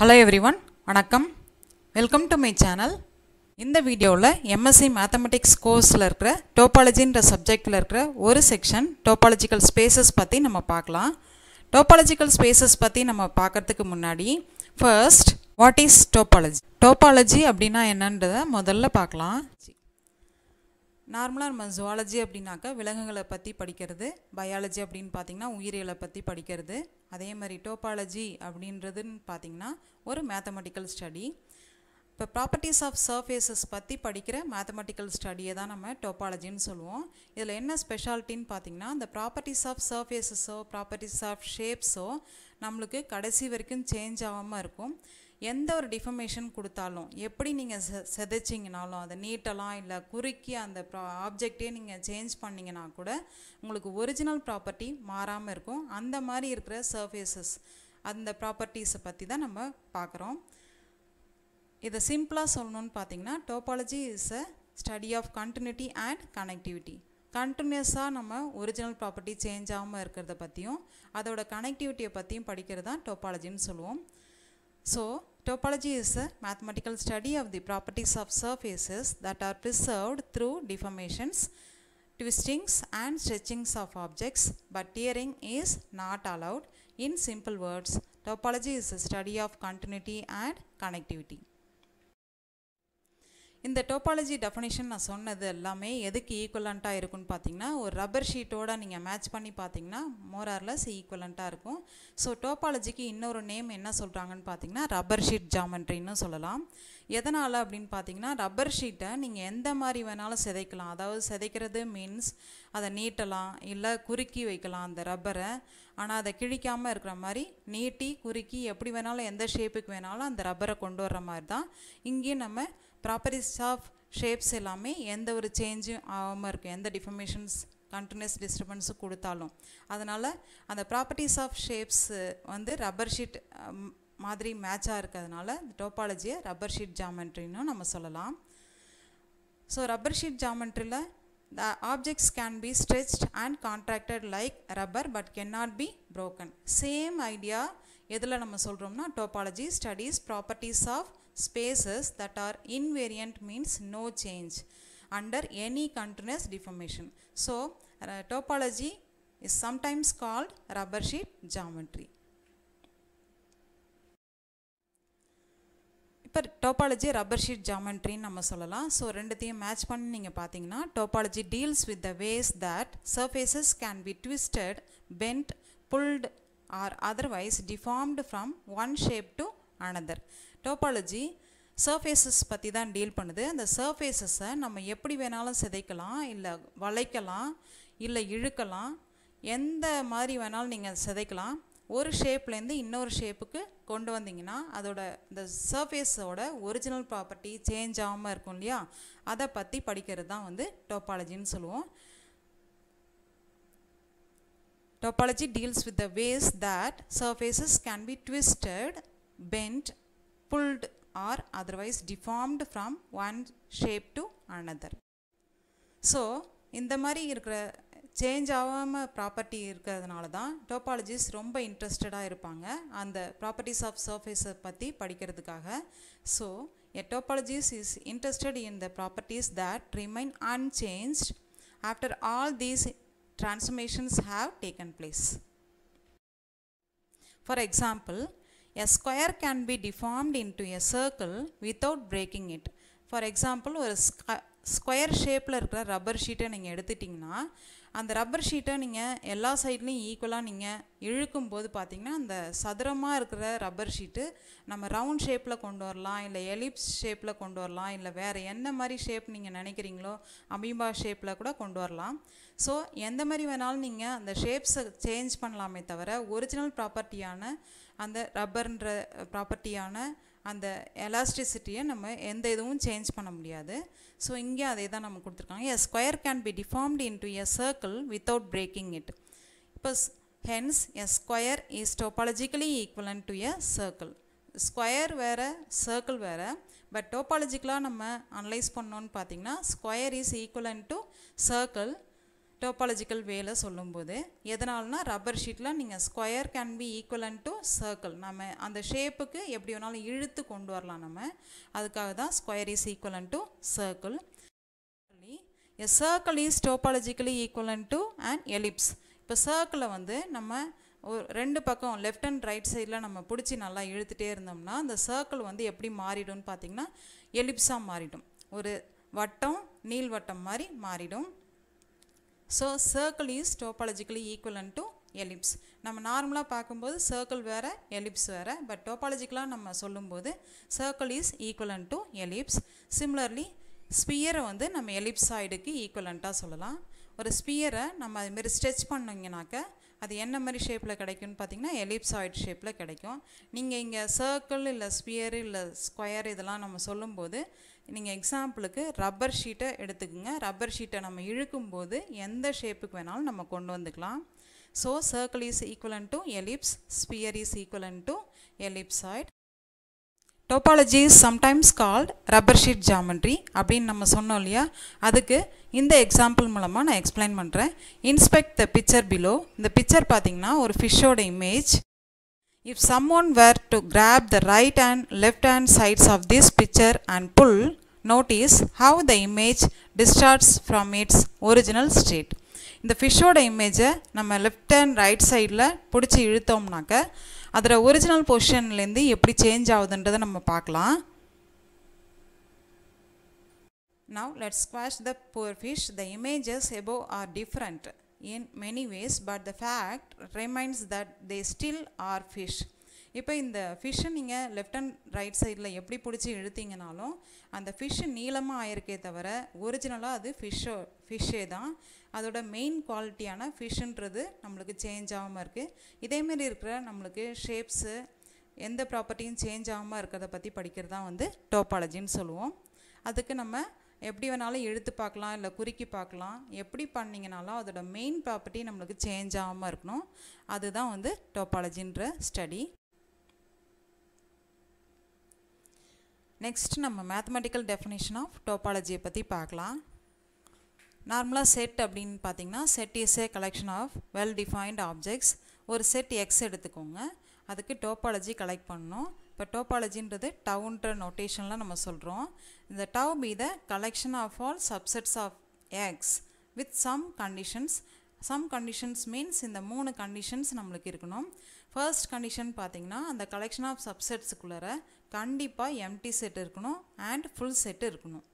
Hello everyone வணக்கம் welcome to my channel இந்த வீடியோவில் எம்எஸ்சி மேத்தமெட்டிக்ஸ் கோர்ஸில் இருக்கிற டோபாலஜின்ற சப்ஜெக்டில் இருக்கிற ஒரு செக்ஷன் டோபாலஜிக்கல் ஸ்பேசஸ் பற்றி நம்ம பார்க்கலாம் டோபாலஜிக்கல் ஸ்பேசஸ் பற்றி நம்ம பார்க்குறதுக்கு முன்னாடி first what is topology topology அப்படின்னா என்னன்றதை முதல்ல பார்க்கலாம் நார்மலாக நம்ம ஜுவாலஜி அப்படின்னாக்கா விலங்குகளை பற்றி படிக்கிறது பயாலஜி அப்படின்னு பார்த்திங்கன்னா உயிரியலை பற்றி படிக்கிறது அதே மாதிரி டோபாலஜி அப்படின்றதுன்னு பார்த்திங்கன்னா ஒரு மேத்தமெட்டிக்கல் ஸ்டடி இப்போ ப்ராப்பர்ட்டிஸ் ஆஃப் சர்ஃபேசஸ் பற்றி படிக்கிற மேத்தமெட்டிக்கல் ஸ்டடியை தான் நம்ம டோபாலஜின்னு சொல்லுவோம் இதில் என்ன ஸ்பெஷாலிட்டின்னு பார்த்திங்கன்னா இந்த ப்ராப்பர்ட்டிஸ் ஆஃப் சர்ஃபேசஸோ ப்ராப்பர்ட்டிஸ் ஆஃப் ஷேப்ஸோ நம்மளுக்கு கடைசி வரைக்கும் சேஞ்ச் ஆகாமல் இருக்கும் எந்த ஒரு டிஃபமேஷன் கொடுத்தாலும் எப்படி நீங்கள் செ செதைச்சிங்கனாலும் அதை நீட்டெல்லாம் இல்லை குறுக்கி அந்த ப்ரா ஆப்ஜெக்டே நீங்கள் சேஞ்ச் பண்ணிங்கன்னா கூட உங்களுக்கு ஒரிஜினல் ப்ராப்பர்ட்டி மாறாமல் இருக்கும் அந்த மாதிரி இருக்கிற சர்ஃபேசஸ் அந்த ப்ராப்பர்ட்டிஸை பற்றி தான் நம்ம பார்க்குறோம் இதை சிம்பிளாக சொல்லணும்னு பார்த்தீங்கன்னா topology is a study of continuity and connectivity கண்டினியூஸாக நம்ம ஒரிஜினல் ப்ராப்பர்ட்டி சேஞ்ச் ஆகாமல் இருக்கிறத பற்றியும் அதோட கனெக்டிவிட்டியை பற்றியும் படிக்கிறது தான் டோபாலஜின்னு சொல்லுவோம் so Topology is a mathematical study of the properties of surfaces that are preserved through deformations, twistings and stretchings of objects, but tearing is not allowed. In simple words, topology is a study of continuity and connectivity. இந்த topology definition நான் சொன்னது எல்லாமே எதுக்கு ஈக்குவலண்ட்டாக இருக்குன்னு பார்த்தீங்கன்னா ஒரு rubber ஷீட்டோட நீங்கள் match பண்ணி பார்த்தீங்கன்னா மோரார்லஸ் ஈக்குவலண்ட்டாக இருக்கும் ஸோ டோபாலஜிக்கு இன்னொரு நேம் என்ன சொல்கிறாங்கன்னு பார்த்தீங்கன்னா ரப்பர் ஷீட் ஜாமெண்ட்ரின்னு சொல்லலாம் எதனால் அப்படின்னு பார்த்தீங்கன்னா ரப்பர் ஷீட்டை நீங்கள் எந்த மாதிரி வேணாலும் சிதைக்கலாம் அதாவது சிதைக்கிறது மீன்ஸ் அதை நீட்டலாம் இல்லை குறுக்கி வைக்கலாம் அந்த ரப்பரை ஆனால் அதை கிழிக்காமல் இருக்கிற மாதிரி நீட்டி குறுக்கி எப்படி வேணாலும் எந்த ஷேப்புக்கு வேணாலும் அந்த ரப்பரை கொண்டு வர்ற மாதிரி தான் இங்கேயும் நம்ம ப்ராப்பர்டிஸ் ஆஃப் ஷேப்ஸ் எல்லாமே எந்த ஒரு சேஞ்சும் ஆகாமல் இருக்கும் எந்த டிஃபர்மேஷன்ஸ் கண்டினியூஸ் டிஸ்டர்பன்ஸும் கொடுத்தாலும் அதனால் அந்த ப்ராப்பர்ட்டிஸ் ஆஃப் ஷேப்ஸு வந்து ரப்பர் ஷீட் மாதிரி மேட்சாக இருக்கிறதுனால இந்த டோப்பாலஜியை ரப்பர் ஷீட் ஜாமெண்ட்ரின்னு நம்ம சொல்லலாம் ஸோ ரப்பர் ஷீட் ஜாமெண்ட்ரியில் the objects can be stretched and contracted like rubber but can not be broken same idea எதில் நம்ம சொல்கிறோம்னா topology studies properties of spaces that are invariant means no change under any continuous deformation. So, uh, topology is sometimes called rubber sheet geometry. topology rubber sheet geometry namma solalam so rendathiyum match panni neenga pathina topology deals with the ways that surfaces can be twisted bent pulled or otherwise deformed from one shape to another topology surfaces பற்றி தான் deal பண்ணுது அந்த சர்ஃபேசஸை நம்ம எப்படி வேணாலும் சிதைக்கலாம் இல்லை வளைக்கலாம் இல்லை இழுக்கலாம் எந்த மாதிரி வேணாலும் நீங்கள் சிதைக்கலாம் ஒரு ஷேப்லேருந்து இன்னொரு ஷேப்புக்கு கொண்டு வந்தீங்கன்னா அதோட இந்த சர்ஃபேஸோட ஒரிஜினல் ப்ராப்பர்ட்டி சேஞ்ச் ஆகாமல் இருக்கும் இல்லையா அதை பற்றி படிக்கிறது தான் வந்து டோபாலஜின்னு சொல்லுவோம் Topology deals with the ways that surfaces can be twisted bent crippled or otherwise deformed from one shape to another so இந்த மாதிரி இருக்கிற சேஞ்ச் ஆகாமல் ப்ராப்பர்ட்டி இருக்கிறதுனால தான் டோபாலஜிஸ்ட் ரொம்ப இன்ட்ரெஸ்டடாக இருப்பாங்க அந்த ப்ராப்பர்ட்டிஸ் ஆஃப் சர்ஃபேஸை பற்றி படிக்கிறதுக்காக so a topologist is interested in the properties that remain unchanged after all these transformations have taken place for example A square can be deformed into a circle without breaking it. For example ஒரு square ஷேப்பில் இருக்கிற rubber ஷீட்டை நீங்கள் எடுத்துட்டிங்கன்னா அந்த rubber ஷீட்டை நீங்கள் எல்லா சைட்லேயும் ஈக்குவலாக நீங்கள் இழுக்கும் போது பார்த்தீங்கன்னா அந்த சதுரமாக இருக்கிற ரப்பர் ஷீட்டு நம்ம ரவுண்ட் ஷேப்பில் கொண்டு வரலாம் இல்லை எலிப்ஸ் ஷேப்பில் கொண்டு வரலாம் இல்லை வேறு என்ன மாதிரி ஷேப் நீங்கள் நினைக்கிறீங்களோ அமீபா ஷேப்பில் கூட கொண்டு வரலாம் ஸோ எந்த மாதிரி வேணாலும் நீங்கள் அந்த ஷேப்ஸை சேஞ்ச் பண்ணலாமே தவிர ஒரிஜினல் ப்ராப்பர்ட்டியான அந்த ரப்பர்ன்ற ப்ராப்பர்ட்டியான அந்த எலாஸ்டிசிட்டியை நம்ம எந்த இதுவும் சேஞ்ச் பண்ண முடியாது ஸோ இங்கே அதே தான் நம்ம கொடுத்துருக்காங்க a square can be deformed to a circle without breaking it இப்போ hence a square is topologically equivalent to a circle square வேறு சர்க்கிள் வேறு பட் டோபாலஜிக்கலாக நம்ம அனலைஸ் பண்ணோன்னு பார்த்தீங்கன்னா square is equivalent to circle topological வேலை சொல்லும்போது எதனால்னா ரப்பர் ஷீட்டில் நீங்கள் square can be equivalent to circle நம்ம அந்த ஷேப்புக்கு எப்படி வேணாலும் இழுத்து கொண்டு வரலாம் நம்ம அதுக்காக தான் square is equivalent to circle a circle is topologically equivalent to and ellipse இப்போ சர்க்கிளை வந்து நம்ம ஒரு ரெண்டு பக்கம் லெஃப்ட் அண்ட் ரைட் சைடில் நம்ம பிடிச்சி நல்லா இழுத்துகிட்டே இருந்தோம்னா அந்த சர்க்கிள் வந்து எப்படி மாறிடும்னு பார்த்திங்கன்னா எலிப்ஸாக மாறிடும் ஒரு வட்டம் நீள்வட்டம் மாதிரி மாறிடும் so circle is topologically equivalent to ellipse நம்ம நார்மலாக பார்க்கும்போது சர்க்கிள் வேறு எலிப்ஸ் வேறு பட் டோபாலஜிக்கலாக நம்ம சொல்லும்போது circle is equivalent to ellipse similarly ஸ்பியரை வந்து நம்ம எலிப்ஸாய்டுக்கு ஈக்குவலண்ட்டாக சொல்லலாம் ஒரு ஸ்பியரை நம்ம அதுமாரி ஸ்ட்ரெச் பண்ணிங்கனாக்க அது என்ன மாதிரி ஷேப்பில் கிடைக்கும்னு பார்த்தீங்கன்னா எலிப்ஸாய்டு ஷேப்பில் கிடைக்கும் நீங்கள் இங்கே சர்க்கிள் இல்லை ஸ்பியர் இல்லை ஸ்கொயர் இதெல்லாம் நம்ம சொல்லும்போது நீங்கள் எக்ஸாம்பிளுக்கு ரப்பர் ஷீட்டை எடுத்துக்கோங்க ரப்பர் ஷீட்டை நம்ம இழுக்கும்போது எந்த ஷேப்புக்கு வேணாலும் நம்ம கொண்டு வந்துக்கலாம் so circle is equivalent to ellipse sphere is equivalent to ellipsoid topology is sometimes called rubber sheet geometry அப்படின்னு நம்ம சொன்னோம் இல்லையா அதுக்கு இந்த எக்ஸாம்பிள் மூலமாக நான் எக்ஸ்பிளைன் பண்ணுறேன் இன்ஸ்பெக்ட் த பிக்சர் பிலோ இந்த பிக்சர் பார்த்தீங்கன்னா ஒரு ஃபிஷ்ஷோட image If someone were to grab the right and left hand sides of this picture and pull, notice how the image distorts from its original state. இந்த ஃபிஷ்ஷோட இமேஜை நம்ம left and right சைடில் பிடிச்சி இழுத்தோம்னாக்க அதில் ஒரிஜினல் பொசிஷன்லேருந்து எப்படி சேஞ்ச் ஆகுதுன்றதை நம்ம பார்க்கலாம் Now let's squash the poor fish. The images above are different. in many ways but the fact remains that they still are fish இப்போ இந்த ஃபிஷ்ஷை நீங்கள் லெஃப்ட் அண்ட் ரைட் சைடில் எப்படி பிடிச்சி இழுத்தீங்கனாலும் அந்த ஃபிஷ்ஷு நீளமாக ஆயிருக்கே தவிர ஒரிஜினலாக அது ஃபிஷ்ஷோ ஃபிஷ்ஷே தான் அதோட மெயின் குவாலிட்டியான ஃபிஷ்ஷுன்றது நம்மளுக்கு சேஞ்ச் ஆகாமல் இருக்குது இதேமாரி இருக்கிற நம்மளுக்கு ஷேப்ஸு எந்த ப்ராப்பர்ட்டியும் சேஞ்ச் ஆகாமல் இருக்கிறத பற்றி படிக்கிறது தான் வந்து டோப்பாலஜின்னு சொல்லுவோம் அதுக்கு நம்ம எப்படி வேணாலும் எடுத்து பார்க்கலாம் இல்லை குறுக்கி பார்க்கலாம் எப்படி பண்ணிங்கனாலும் அதோட மெயின் ப்ராப்பர்ட்டி நம்மளுக்கு சேஞ்ச் ஆகாமல் இருக்கணும் அதுதான் வந்து டோபாலஜின்ற ஸ்டடி நெக்ஸ்ட் நம்ம மேத்தமெட்டிக்கல் டெஃபினேஷன் ஆஃப் டோபாலஜியை பற்றி பார்க்கலாம் நார்மலாக செட் அப்படின்னு பார்த்தீங்கன்னா set is a collection of well defined objects ஒரு செட் எக்ஸ் எடுத்துக்கோங்க அதுக்கு டோபாலஜி கலெக்ட் பண்ணணும் இப்போ டோபாலஜின்றது டவுன்ற நோட்டேஷனில் நம்ம சொல்கிறோம் இந்த tau be the collection of all subsets of X with some conditions some conditions means இந்த மூணு கண்டிஷன்ஸ் நம்மளுக்கு இருக்கணும் ஃபர்ஸ்ட் கண்டிஷன் பார்த்திங்கன்னா அந்த கலெக்ஷன் ஆஃப் சப்செட்ஸுக்குள்ளார கண்டிப்பாக எம்டி செட் இருக்கணும் அண்ட் ஃபுல் செட் இருக்கணும்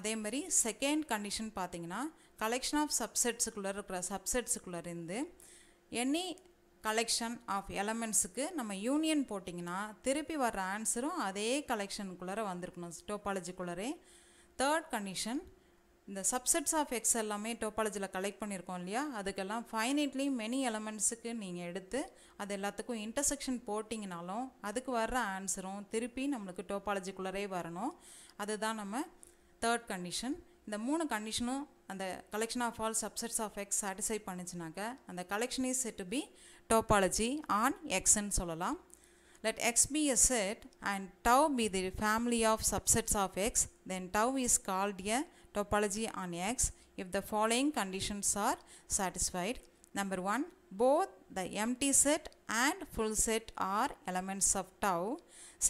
அதேமாதிரி செகண்ட் கண்டிஷன் பார்த்திங்கன்னா கலெக்ஷன் ஆஃப் சப்செட்ஸுக்குள்ளே இருக்கிற சப்செட்ஸுக்குள்ளே இருந்து எனி கலெக்ஷன் ஆஃப் எலமெண்ட்ஸுக்கு நம்ம யூனியன் போட்டிங்கன்னா திருப்பி வர்ற ஆன்சரும் அதே கலெக்ஷனுக்குள்ளே வந்திருக்கணும் டோப்பாலஜிக்குள்ளரே தேர்ட் கண்டிஷன் இந்த சப்செட்ஸ் ஆஃப் எக்ஸ் எல்லாமே டோப்பாலஜியில் கலெக்ட் பண்ணியிருக்கோம் இல்லையா அதுக்கெல்லாம் ஃபைனைட்லி மெனி எலமெண்ட்ஸுக்கு நீங்கள் எடுத்து அது எல்லாத்துக்கும் இன்டர்செக்ஷன் போட்டிங்கனாலும் அதுக்கு வர்ற ஆன்சரும் திருப்பி நம்மளுக்கு டோப்பாலஜிக்குள்ளரே வரணும் அதுதான் நம்ம தேர்ட் கண்டிஷன் இந்த மூணு கண்டிஷனும் அந்த collection of all subsets of X satisfy பண்ணிச்சுனாக்க அந்த collection is said to be topology on X and சொல்லலாம் let X be a set and tau be the family of subsets of X then tau is called a topology on X if the following conditions are satisfied number 1 both the empty set and full set are elements of tau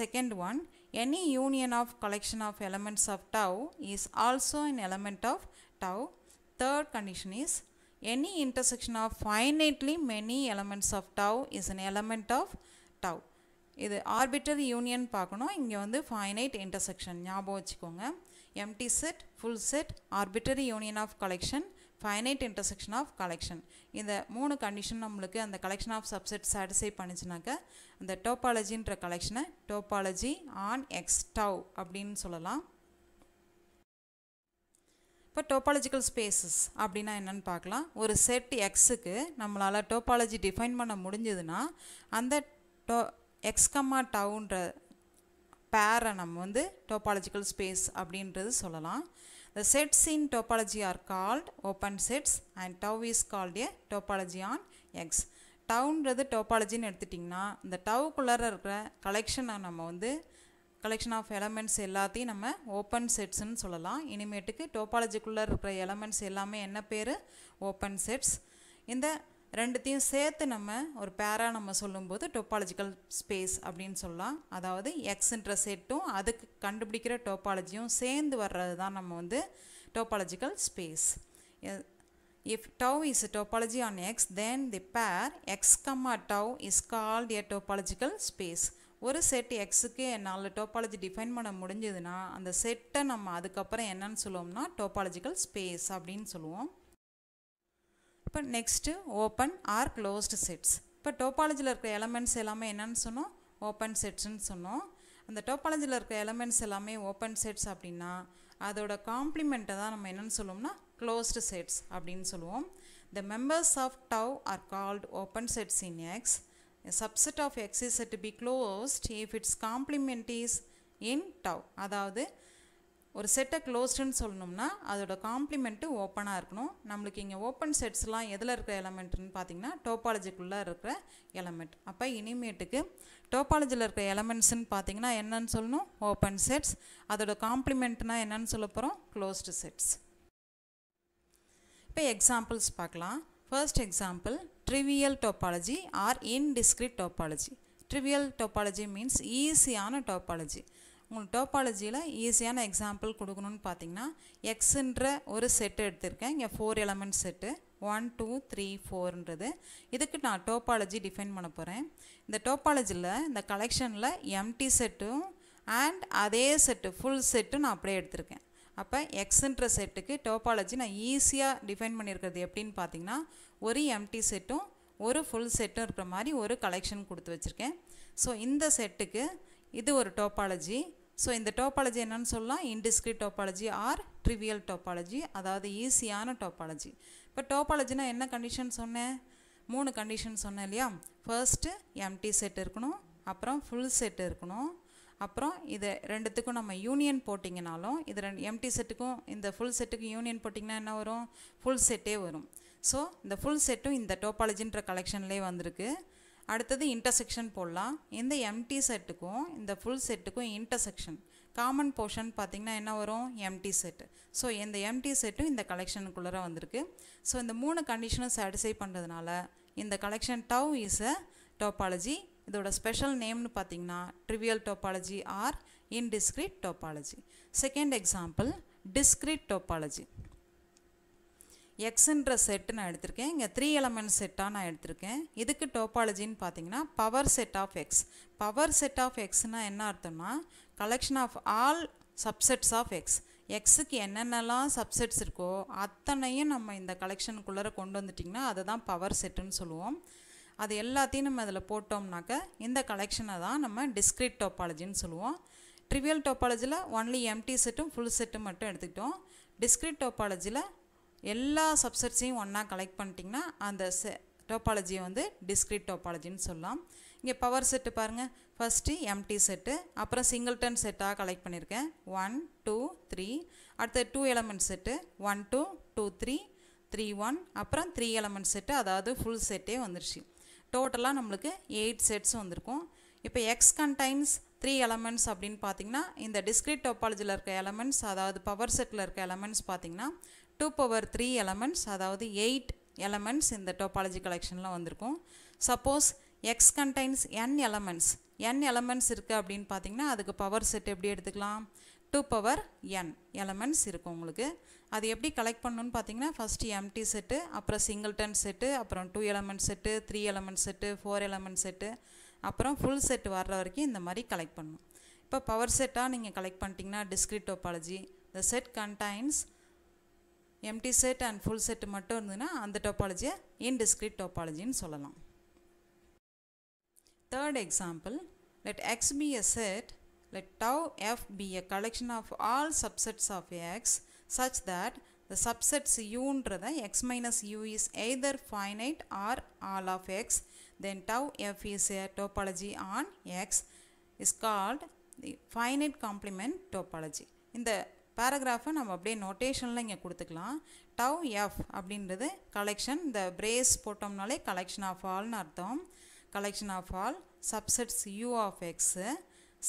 second one any union of collection of elements of tau is also an element of tau third condition is any intersection of finitely many elements of tau is an element of tau இது arbitrary union பார்க்கணும் இங்கே வந்து finite intersection ஞாபகம் வச்சுக்கோங்க empty set full set arbitrary union of collection finite intersection of collection இந்த மூணு கண்டிஷன் நம்மளுக்கு அந்த கலெக்ஷன் ஆஃப் சப்செட் சாட்டிஸ்ஃபை பண்ணிச்சுனாக்க அந்த இன்று கலெக்ஷனை topology ஆன் எக்ஸ் டவ் அப்படின்னு சொல்லலாம் இப்போ டோபாலஜிக்கல் ஸ்பேசஸ் அப்படின்னா என்னென்னு பார்க்கலாம் ஒரு செட் எக்ஸுக்கு நம்மளால் டோபாலஜி டிஃபைன் பண்ண முடிஞ்சதுன்னா அந்த டோ கம்மா டவுன்ற பேரை நம்ம வந்து டோபாலஜிக்கல் ஸ்பேஸ் அப்படின்றது சொல்லலாம் the sets in topology are called open sets and tau is called a topology on X டவுன்றது டோபாலஜின்னு எடுத்துட்டிங்கன்னா இந்த குள்ளார இருக்கிற கலெக்ஷனை நம்ம வந்து கலெக்ஷன் ஆஃப் எலமெண்ட்ஸ் எல்லாத்தையும் நம்ம ஓப்பன் செட்ஸ்ன்னு சொல்லலாம் இனிமேட்டுக்கு டோபாலஜிக்குள்ளே இருக்கிற எலமெண்ட்ஸ் எல்லாமே என்ன பேர் ஓப்பன் செட்ஸ் இந்த ரெண்டுத்தையும் சேர்த்து நம்ம ஒரு பேராக நம்ம சொல்லும்போது டோபாலஜிக்கல் ஸ்பேஸ் அப்படின்னு சொல்லலாம் அதாவது எக்ஸ்ன்ற செட்டும் அதுக்கு கண்டுபிடிக்கிற டோபாலஜியும் சேர்ந்து வர்றது தான் நம்ம வந்து topological space if tau is a on X then the pair pair X, tau is called a topological space. ஒரு செட் எக்ஸுக்கு என்னால் டோப்பாலஜி டிஃபைன் பண்ண முடிஞ்சதுன்னா அந்த செட்டை நம்ம அதுக்கப்புறம் என்னன்னு சொல்லுவோம்னா டோப்பாலஜிக்கல் ஸ்பேஸ் அப்படின்னு சொல்லுவோம் இப்போ next open or closed sets இப்போ டோப்பாலஜியில் இருக்கிற எலமெண்ட்ஸ் எல்லாமே என்னன்னு சொன்னோம் ஓப்பன் செட்ஸ்ன்னு சொன்னோம் அந்த டோப்பாலஜியில் இருக்கிற எலமெண்ட்ஸ் எல்லாமே ஓப்பன் செட்ஸ் அப்படின்னா அதோட காம்ப்ளிமெண்ட்டை தான் நம்ம என்னென்னு சொல்லுவோம்னா க்ளோஸ்டு செட்ஸ் அப்படின்னு சொல்லுவோம் the members of tau are called open sets in X a subset of x is said to be closed if its complement is in tau அதாவது ஒரு செட்டை க்ளோஸ்டுன்னு சொல்லணும்னா அதோட காம்ப்ளிமெண்ட்டு ஓப்பனாக இருக்கணும் நம்மளுக்கு இங்கே ஓப்பன் செட்ஸ்லாம் எதில் இருக்கிற எலமெண்ட்டுன்னு பார்த்தீங்கன்னா டோப்பாலஜிக்குள்ளே இருக்கிற எலமெண்ட் அப்போ இனிமேட்டுக்கு டோப்பாலஜியில் இருக்கிற எலமெண்ட்ஸுன்னு பார்த்தீங்கன்னா என்னன்னு சொல்லணும் ஓப்பன் செட்ஸ் அதோட காம்ப்ளிமெண்ட்னா என்னென்னு சொல்ல போகிறோம் க்ளோஸ்டு செட்ஸ் இப்போ எக்ஸாம்பிள்ஸ் பார்க்கலாம் First example, trivial topology or indiscrete topology trivial topology means ஈஸியான டோப்பாலஜி உங்களுக்கு டோப்பாலஜியில் ஈஸியான எக்ஸாம்பிள் கொடுக்கணும்னு பார்த்தீங்கன்னா எக்ஸுன்ற ஒரு செட்டு எடுத்திருக்கேன் இங்கே four element set one two three ஃபோர்ன்றது இதுக்கு நான் டோப்பாலஜி டிஃபைன் பண்ண போகிறேன் இந்த டோப்பாலஜியில் இந்த கலெக்ஷனில் எம்டி செட்டும் அண்ட் அதே செட்டு ஃபுல் செட்டும் நான் அப்படியே எடுத்திருக்கேன் அப்போ எக்ஸுன்ற செட்டுக்கு டோபாலஜி நான் ஈஸியாக டிஃபைன் பண்ணியிருக்கிறது எப்படின்னு பார்த்தீங்கன்னா ஒரு எம்டி செட்டும் ஒரு ஃபுல் செட்டும் இருக்கிற மாதிரி ஒரு கலெக்ஷன் கொடுத்து வச்சுருக்கேன் ஸோ இந்த செட்டுக்கு இது ஒரு டோபாலஜி ஸோ இந்த டோபாலஜி என்னன்னு சொல்லலாம் indiscrete topology or trivial topology அதாவது ஈஸியான டோபாலஜி இப்போ டோபாலஜினா என்ன கண்டிஷன் சொன்னேன் மூணு கண்டிஷன் சொன்னேன் இல்லையா ஃபர்ஸ்ட்டு எம்டி செட் இருக்கணும் அப்புறம் ஃபுல் செட் இருக்கணும் அப்புறம் இது ரெண்டுத்துக்கும் நம்ம யூனியன் போட்டிங்கனாலும் இது ரெண்டு எம்டி செட்டுக்கும் இந்த ஃபுல் செட்டுக்கும் யூனியன் போட்டிங்கன்னா என்ன வரும் ஃபுல் செட்டே வரும் ஸோ இந்த ஃபுல் செட்டும் இந்த டோப்பாலஜின்ற கலெக்ஷன்லேயே வந்திருக்கு அடுத்தது இன்டர்செக்ஷன் போடலாம் இந்த எம்டி செட்டுக்கும் இந்த ஃபுல் செட்டுக்கும் இன்டர்செக்ஷன் காமன் போர்ஷன் பார்த்திங்கன்னா என்ன வரும் எம்டி செட்டு ஸோ இந்த எம்டி செட்டும் இந்த கலெக்ஷனுக்குள்ளே வந்திருக்கு ஸோ இந்த மூணு கண்டிஷனும் சாட்டிஸ்ஃபை பண்ணுறதுனால இந்த collection tau is a topology இதோட ஸ்பெஷல் நேம்னு பார்த்தீங்கன்னா trivial topology or indiscrete topology second example discrete topology எக்ஸுன்ற செட்டு நான் எடுத்திருக்கேன் இங்கே த்ரீ எலமெண்ட் செட்டாக நான் எடுத்திருக்கேன் இதுக்கு டோப்பாலஜின்னு பார்த்தீங்கன்னா power set of X power set of எக்ஸ்னால் என்ன அர்த்தம்னா collection of all subsets of X எக்ஸுக்கு என்னென்னலாம் சப்செட்ஸ் இருக்கோ அத்தனையும் நம்ம இந்த கலெக்ஷனுக்குள்ளே கொண்டு வந்துட்டிங்கன்னா அதை தான் பவர் செட்டுன்னு சொல்லுவோம் அது எல்லாத்தையும் நம்ம அதில் போட்டோம்னாக்க இந்த கலெக்ஷனை தான் நம்ம டிஸ்கிரிட் டோப்பாலஜின்னு சொல்லுவோம் ட்ரிவியல் டோப்பாலஜியில் ஒன்லி எம்டி செட்டும் ஃபுல் செட்டும் மட்டும் எடுத்துக்கிட்டோம் டிஸ்கிரிட் டோப்பாலஜியில் எல்லா சப்செட்ஸையும் ஒன்றா கலெக்ட் பண்ணிட்டிங்கன்னா அந்த செ டோப்பாலஜியை வந்து டிஸ்கிரிட் டோப்பாலஜின்னு சொல்லலாம் இங்கே பவர் செட்டு பாருங்கள் ஃபஸ்ட்டு எம்டி செட்டு அப்புறம் சிங்கிள்டன் செட்டாக கலெக்ட் பண்ணியிருக்கேன் ஒன் டூ த்ரீ அடுத்த two element set one two two three three one அப்புறம் த்ரீ எலமெண்ட் செட்டு அதாவது ஃபுல் செட்டே வந்துருச்சு டோட்டலாக நம்மளுக்கு எயிட் செட்ஸ் வந்திருக்கும் இப்போ எக்ஸ் கண்டைன்ஸ் த்ரீ எலமெண்ட்ஸ் அப்படின்னு பார்த்தீங்கன்னா இந்த டிஸ்கிரிட் டோப்பாலஜியில் இருக்க எலமெண்ட்ஸ் அதாவது பவர் செட்டில் இருக்க எலமெண்ட்ஸ் பார்த்தீங்கன்னா டூ பவர் த்ரீ எலமெண்ட்ஸ் அதாவது எயிட் எலமெண்ட்ஸ் இந்த டோப்பாலஜி கலெக்ஷனில் வந்திருக்கும் suppose X contains n elements n elements இருக்குது அப்படின்னு பார்த்தீங்கன்னா அதுக்கு பவர் செட் எப்படி எடுத்துக்கலாம் டூ பவர் என் எலமெண்ட்ஸ் இருக்கும் உங்களுக்கு அது எப்படி கலெக்ட் பண்ணணும்னு பார்த்தீங்கன்னா ஃபஸ்ட்டு எம்டி செட்டு அப்புறம் சிங்கிள்டன் செட்டு அப்புறம் two element set three element set four element set அப்புறம் ஃபுல் செட் வர்ற வரைக்கும் இந்த மாதிரி கலெக்ட் பண்ணணும் இப்போ பவர் செட்டாக நீங்கள் கலெக்ட் பண்ணிட்டீங்கன்னா discrete topology the set contains empty set and full set மட்டும் இருந்ததுன்னா அந்த டோபாலஜியை இன்டிஸ்கிரிட் டோப்பாலஜின்னு சொல்லலாம் third example let X be a set let tau f be a collection of all subsets of X such that the subsets uன்றத x minus u is either finite or all of x then tau f is a topology on x is called the finite complement topology இந்த பேராகிராஃபை நம்ம அப்படியே நோட்டேஷனில் இங்கே கொடுத்துக்கலாம் tau f அப்படின்றது collection இந்த brace போட்டோம்னாலே கலெக்ஷன் ஆஃப் ஆல்னு அர்த்தம் collection of all subsets U of X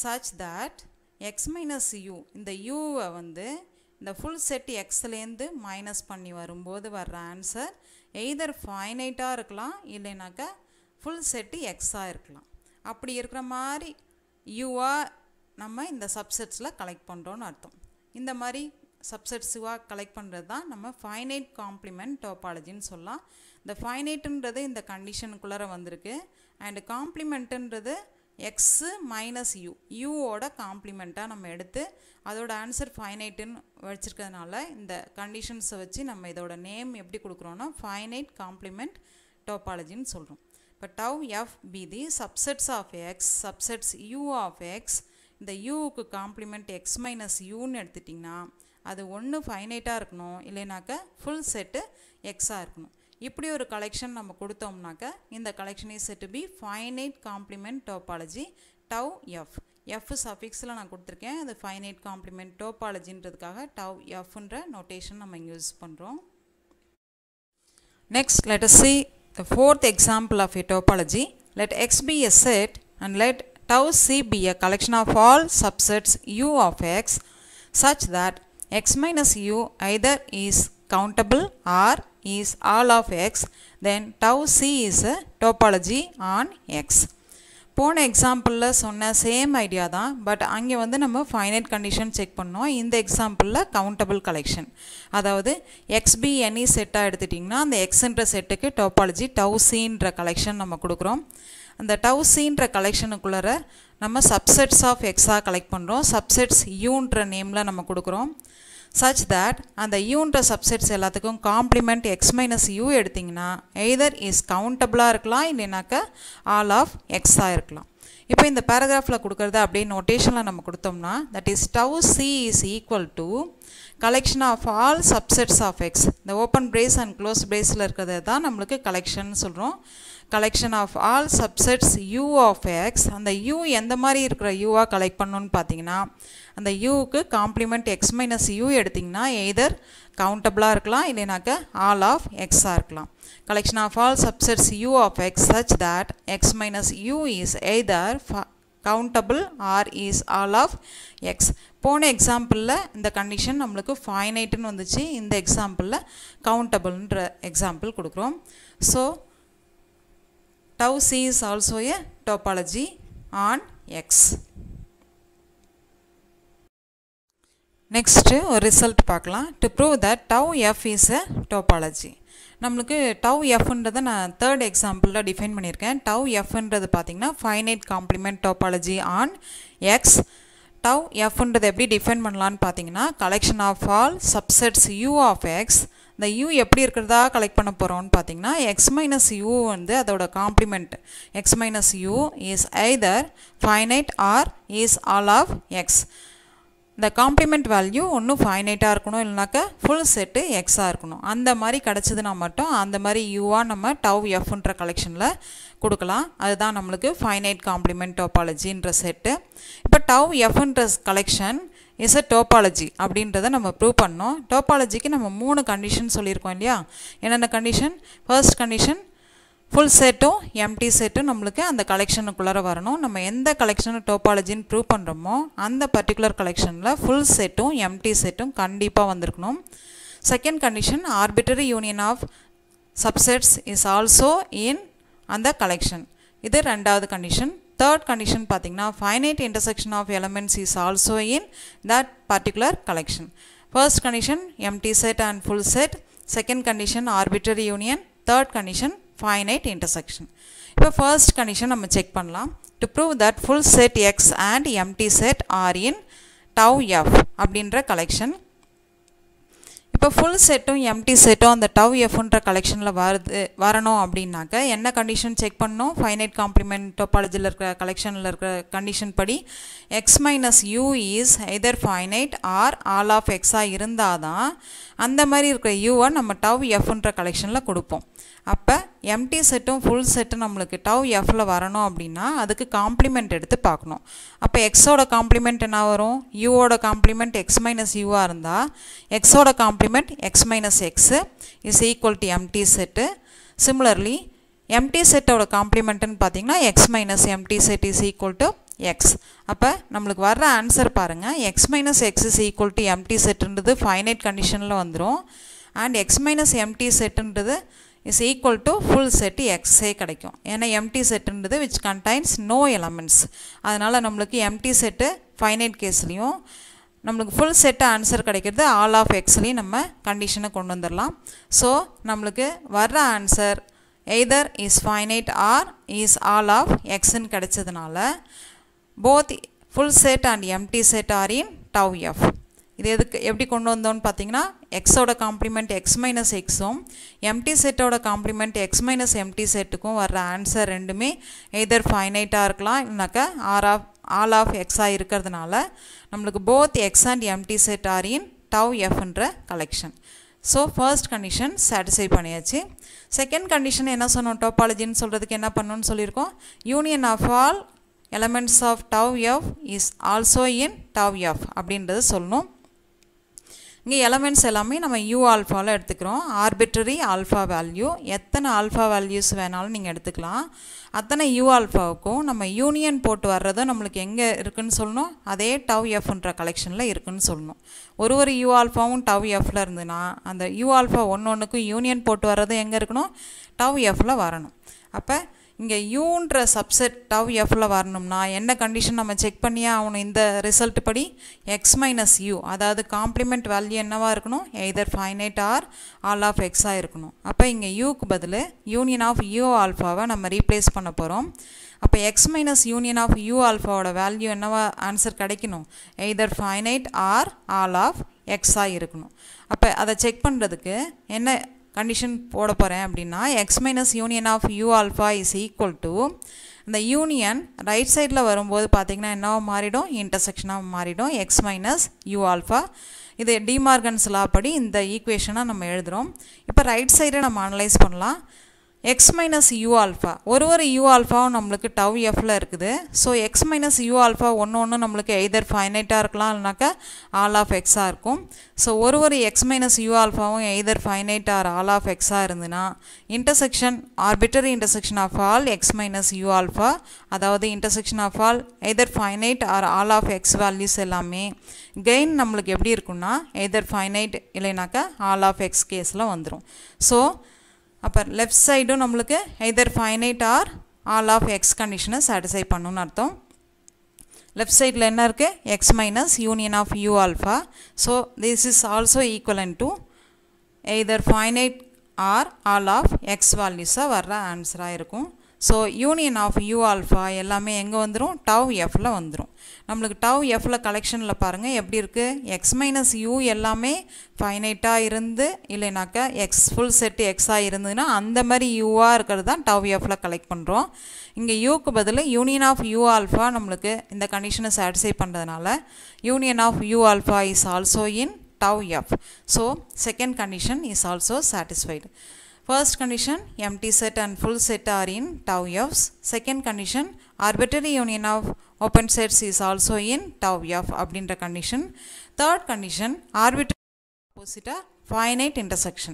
such that X minus U இந்த யூவை வந்து இந்த ஃபுல் செட் எக்ஸ்லேருந்து மைனஸ் பண்ணி வரும்போது வர்ற ஆன்சர் எய்தர் ஃபைனைட்டாக இருக்கலாம் இல்லைனாக்கா ஃபுல் செட்டு எக்ஸாக இருக்கலாம் அப்படி இருக்கிற மாதிரி யூவாக நம்ம இந்த சப்செட்ஸில் கலெக்ட் பண்ணுறோன்னு அர்த்தம் இந்த மாதிரி சப்செட்ஸுவாக கலெக்ட் பண்ணுறது தான் நம்ம ஃபைனைட் காம்ப்ளிமெண்ட் டோபாலஜின்னு சொல்லலாம் இந்த ஃபைனைட்டுன்றது இந்த கண்டிஷனுக்குள்ளார வந்திருக்கு அண்டு காம்ப்ளிமெண்ட்டுன்றது எக்ஸு மைனஸ் யூ யூவோட காம்ப்ளிமெண்ட்டாக நம்ம எடுத்து அதோட ஆன்சர் ஃபைனைட்டுன்னு வச்சுருக்கிறதுனால இந்த கண்டிஷன்ஸை வச்சு நம்ம இதோட நேம் எப்படி கொடுக்குறோன்னா ஃபைனைட் காம்ப்ளிமெண்ட் டோப்பாலஜின்னு சொல்கிறோம் இப்போ tau f be the subsets of X subsets U of X இந்த யூவுக்கு காம்ப்ளிமெண்ட் எக்ஸ் மைனஸ் யூன்னு எடுத்துட்டிங்கன்னா அது ஒன்று ஃபைனைட்டாக இருக்கணும் இல்லைனாக்கா ஃபுல் செட்டு எக்ஸாக இருக்கணும் இப்படி ஒரு கலெக்ஷன் நம்ம கொடுத்தோம்னாக்க இந்த collection is to be finite complement topology tau f f சஃபிக்ஸில் நான் கொடுத்துருக்கேன் அது ஃபைனைட் காம்ப்ளிமெண்ட் டோப்பாலஜின்றதுக்காக டவ் எஃப்ன்ற நோட்டேஷன் நம்ம யூஸ் பண்ணுறோம் next let us see the fourth example of a topology let X be a set and let tau c be a collection of all subsets u of x such that x minus u either is countable or is all of x, then tau c is a topology on x. போன எக்ஸாம்பிளில் சொன்ன same idea தான் but அங்கே வந்து நம்ம finite condition check பண்ணோம் இந்த எக்ஸாம்பிளில் countable collection அதாவது எக்ஸ்பி செட்டாக எடுத்துட்டிங்கன்னா அந்த எக்ஸ்ன்ற செட்டுக்கு டோபாலஜி டவுசின்ற கலெக்ஷன் நம்ம கொடுக்குறோம் அந்த டவுசின்ற கலெக்ஷனுக்குள்ளே நம்ம சப்செட்ஸ் ஆஃப் எக்ஸாக கலெக்ட் பண்ணுறோம் சப்செட்ஸ் யூன்ற நேமில் நம்ம கொடுக்குறோம் such that அந்த யூன்ற சப்செட்ஸ் எல்லாத்துக்கும் காம்ப்ளிமெண்ட் எக்ஸ் மைனஸ் யூ எடுத்திங்கன்னா எய்தர் இஸ் கவுண்டபிளாக இருக்கலாம் இல்லைனாக்கா ஆல் ஆஃப் எக்ஸாக இருக்கலாம் இப்போ இந்த பேராகிராஃபில் கொடுக்குறத அப்படியே நோட்டேஷனில் நம்ம கொடுத்தோம்னா that is tau C is equal to collection of all subsets of X இந்த ஓப்பன் பிரேஸ் அண்ட் க்ளோஸ் பிரேஸில் இருக்கிறது தான் நம்மளுக்கு கலெக்ஷன் சொல்கிறோம் collection of all subsets U of X அந்த யூ எந்த மாதிரி இருக்கிற யூவாக கலெக்ட் பண்ணணுன்னு பார்த்தீங்கன்னா அந்த யூவுக்கு காம்ப்ளிமெண்ட் எக்ஸ் மைனஸ் யூ எடுத்திங்கன்னா எய்தர் கவுண்டபிளாக இருக்கலாம் இல்லைனாக்க ஆல் ஆஃப் எக்ஸாக இருக்கலாம் collection of all subsets U of X such that X minus U is either countable or is all of X போன எக்ஸாம்பிளில் இந்த கண்டிஷன் நம்மளுக்கு ஃபைனைட்டுன்னு வந்துச்சு இந்த எக்ஸாம்பிளில் கவுண்டபிள்ன்ற எக்ஸாம்பிள் கொடுக்குறோம் so tau C is also a topology on X next ஒரு ரிசல்ட் பார்க்கலாம் to prove that tau F is a topology நம்மளுக்கு டவ் எஃப்ன்றதை நான் தேர்ட் எக்ஸாம்பிளில் டிஃபைன் பண்ணியிருக்கேன் டவ் எஃப்ன்றது பார்த்திங்கன்னா finite complement topology on X tau எஃப்ன்றது எப்படி டிஃபைன் பண்ணலான்னு பார்த்தீங்கன்னா collection of all subsets U of X இந்த யூ எப்படி இருக்கிறதா கலெக்ட் பண்ண போகிறோம்னு பார்த்தீங்கன்னா எக்ஸ் மைனஸ் யூ வந்து அதோட complement X minus U is either finite or is all of X இந்த காம்ப்ளிமெண்ட் வேல்யூ ஒன்றும் ஃபைனைட்டாக இருக்கணும் இல்லைனாக்கா ஃபுல் செட்டு எக்ஸாக இருக்கணும் அந்த மாதிரி கிடச்சிதுன்னா மட்டும் அந்த மாதிரி யூவாக நம்ம டவ் எஃப்ன்ற கலெக்ஷனில் கொடுக்கலாம் அதுதான் நம்மளுக்கு ஃபைனைட் காம்ப்ளிமெண்ட் டோப்பாலஜின்ற செட்டு இப்போ டவ் எஃப்ன்ற கலெக்ஷன் இஸ் அ டோப்பாலஜி அப்படின்றத நம்ம ப்ரூவ் பண்ணோம் டோப்பாலஜிக்கு நம்ம மூணு கண்டிஷன் சொல்லியிருக்கோம் இல்லையா என்னென்ன கண்டிஷன் ஃபர்ஸ்ட் கண்டிஷன் ஃபுல் செட்டும் எம்டி செட்டும் நம்மளுக்கு அந்த கலெக்ஷனுக்குள்ளார வரணும் நம்ம எந்த கலெக்ஷனும் டோப்பாலஜின்னு ப்ரூவ் பண்ணுறோமோ அந்த பர்டிகுலர் கலெக்ஷனில் ஃபுல் செட்டும் எம்டி செட்டும் கண்டிப்பாக வந்திருக்கணும் second condition arbitrary union of subsets is also in அந்த கலெக்ஷன் இது ரெண்டாவது கண்டிஷன் தேர்ட் கண்டிஷன் பார்த்திங்கன்னா finite intersection of elements is also in that particular collection first condition empty set and full set second condition arbitrary union third condition finite intersection இப்போ first condition நம்ம check பண்ணலாம் to prove that full set X and empty set are in tau F அப்படின்ற collection இப்போ full செட்டும் empty செட்டும் அந்த tau எஃப்ன்ற கலெக்ஷனில் வருது வரணும் அப்படின்னாக்க என்ன கண்டிஷன் செக் பண்ணோம் ஃபைனைட் காம்ப்ளிமெண்ட் டோபாலஜியில் இருக்கிற கலெக்ஷனில் இருக்கிற கண்டிஷன் படி X minus U is either finite or all of X இருந்தால் தான் அந்த மாதிரி இருக்கிற யூவை நம்ம டவ் எஃப்ன்ற கலெக்ஷனில் கொடுப்போம் அப்போ எம்டி செட்டும் ஃபுல் செட்டும் நம்மளுக்கு டவ் எஃப்பில் வரணும் அப்படின்னா அதுக்கு காம்ப்ளிமெண்ட் எடுத்து பார்க்கணும் அப்போ எக்ஸோட காம்ப்ளிமெண்ட் என்ன வரும் யூவோட காம்ப்ளிமெண்ட் எக்ஸ் மைனஸ் யூவாக இருந்தால் எக்ஸோட complement X minus X is equal to empty set similarly empty செட்டோட காம்ப்ளிமெண்ட்டுன்னு பார்த்தீங்கன்னா X minus empty set is equal to X அப்போ நம்மளுக்கு வர்ற ஆன்சர் பாருங்கள் X minus X is equal to empty செட்டுன்றது ஃபைனைட் கண்டிஷனில் வந்துடும் அண்ட் எக்ஸ் மைனஸ் எம்டி செட்டுன்றது is equal to full set எக்ஸே கிடைக்கும் ஏன்னா எம்டி செட்டுன்றது விச் கண்டைன்ஸ் நோ எலமெண்ட்ஸ் அதனால் நம்மளுக்கு எம்டி செட்டு ஃபைனைட் கேஸ்லேயும் நம்மளுக்கு ஃபுல் செட்டு ஆன்சர் கிடைக்கிறது ஆல் ஆஃப் எக்ஸ்லேயும் நம்ம கண்டிஷனை கொண்டு வந்துடலாம் ஸோ நம்மளுக்கு வர்ற answer either is finite or is all of எக்ஸ்ன்னு கிடைச்சதுனால both full set and empty set are in tau F இது எதுக்கு எப்படி கொண்டு வந்தோம்னு பார்த்தீங்கன்னா எக்ஸோட காம்ப்ளிமெண்ட் எக்ஸ் மைனஸ் எக்ஸும் எம்டி செட்டோட காம்ப்ளிமெண்ட் எக்ஸ் மைனஸ் எம்டி செட்டுக்கும் வர்ற ஆன்சர் ரெண்டுமே எதர் ஃபைனைட்டாக இருக்கலாம் இல்லைனாக்கா ஆர் ஆஃப் ஆல் ஆஃப் எக்ஸாக இருக்கிறதுனால நம்மளுக்கு both X and empty set are in tau எஃப்ன்ற collection so first condition satisfy பண்ணியாச்சு செகண்ட் கண்டிஷன் என்ன சொன்னோம் டோப்பாலஜின்னு சொல்கிறதுக்கு என்ன பண்ணணும்னு சொல்லியிருக்கோம் union of all elements of tau F is also in tau F அப்படின்றத சொல்லணும் இங்கே எலமெண்ட்ஸ் எல்லாமே நம்ம யூ ஆல்ஃபாவில் எடுத்துக்கிறோம் ஆர்பிட்ரரி ஆல்ஃபா வேல்யூ எத்தனை ஆல்ஃபா வேல்யூஸ் வேணாலும் நீங்கள் எடுத்துக்கலாம் அத்தனை யூ ஆல்ஃபாவுக்கும் நம்ம யூனியன் போட்டு வர்றதும் நம்மளுக்கு எங்கே இருக்குதுன்னு சொல்லணும் அதே டவ் எஃப்ன்ற கலெக்ஷனில் இருக்குதுன்னு சொல்லணும் ஒரு ஒரு யூ ஆல்ஃபாவும் டவ் எஃப்பில் இருந்துன்னா அந்த யூ ஆல்ஃபா ஒன்று ஒன்றுக்கும் யூனியன் போட்டு வர்றதும் எங்கே இருக்கணும் டவ் எஃப்பில் வரணும் அப்போ இங்கே யூன்ற சப்செட் டவ் எஃப்பில் வரணும்னா என்ன கண்டிஷன் நம்ம செக் பண்ணியே ஆகணும் இந்த ரிசல்ட் படி எக்ஸ் மைனஸ் யூ அதாவது காம்ப்ளிமெண்ட் வேல்யூ என்னவாக இருக்கணும் either finite or all of எக்ஸாக இருக்கணும் அப்போ இங்கே யூக்கு பதில் யூனியன் ஆஃப் யூ ஆல்ஃபாவை நம்ம ரீப்ளேஸ் பண்ண போகிறோம் அப்போ X minus union of U ஆல்ஃபாவோட வேல்யூ என்னவா ஆன்சர் கிடைக்கணும் either finite or all of எக்ஸாக இருக்கணும் அப்போ அதை செக் பண்ணுறதுக்கு என்ன கண்டிஷன் போட போகிறேன் அப்படின்னா X minus union of U alpha is equal to இந்த யூனியன் ரைட் சைடில் வரும்போது பார்த்திங்கன்னா என்னவாக மாறிடும் இன்டர்செக்ஷனாக மாறிடும் எக்ஸ் மைனஸ் யூ ஆல்ஃபா இது டிமார்கன்ஸ்லாப்படி படி இந்த ஈக்குவேஷனாக நம்ம எழுதுகிறோம் இப்போ ரைட் சைடை நம்ம அனலைஸ் பண்ணலாம் எக்ஸ் மைனஸ் யூ ஆல்ஃபா ஒரு ஒரு யூ ஆல்ஃபாவும் நம்மளுக்கு டவ் எஃப்பில் இருக்குது so X minus U alpha ஒன்று ஒன்று நம்மளுக்கு எய்தர் ஃபைனைட்டாக இருக்கலாம் இல்லைனாக்கா ஆல் ஆஃப் எக்ஸாக இருக்கும் ஸோ ஒரு ஒரு எக்ஸ் மைனஸ் யூ ஆல்ஃபாவும் either finite or all of எக்ஸாக இருந்துன்னா intersection arbitrary intersection of all X minus U alpha அதாவது intersection of all either finite or all of X values எல்லாமே கெயின் நம்மளுக்கு எப்படி இருக்குன்னா எய்தர் ஃபைனைட் இல்லைனாக்கா ஆல் ஆஃப் எக்ஸ் கேஸில் வந்துடும் ஸோ அப்போ லெஃப்ட் சைடும் நம்மளுக்கு either finite or all of X கண்டிஷனை சாட்டிஸ்ஃபை பண்ணணும்னு அர்த்தம் லெஃப்ட் சைடில் என்ன இருக்குது X minus union of U alpha so this is also equivalent to either finite or all of X வால்யூஸாக வர்ற ஆன்சராக இருக்கும் so union of U alpha எல்லாமே எங்கே வந்துடும் டவ் எஃப்பில் வந்துடும் நம்மளுக்கு டவ் எஃப்பில் கலெக்ஷனில் பாருங்கள் எப்படி இருக்குது எக்ஸ் மைனஸ் யூ எல்லாமே ஃபைனைட்டாக இருந்து இல்லைனாக்கா எக்ஸ் ஃபுல் செட்டு எக்ஸாக இருந்ததுன்னா அந்த மாதிரி யூவாக இருக்கிறது தான் டவ் எஃப்பில் கலெக்ட் பண்ணுறோம் இங்கே யூக்கு பதில் யூனியன் ஆஃப் யூ ஆல்ஃபா நம்மளுக்கு இந்த கண்டிஷனை சாட்டிஸ்ஃபை பண்ணுறதுனால union of U alpha is also in tau F so second condition is also satisfied First condition empty set and full set are in tau f's. Second condition arbitrary union of open sets is also in tau f அப்படின்ற condition. Third condition arbitrary opposite a finite intersection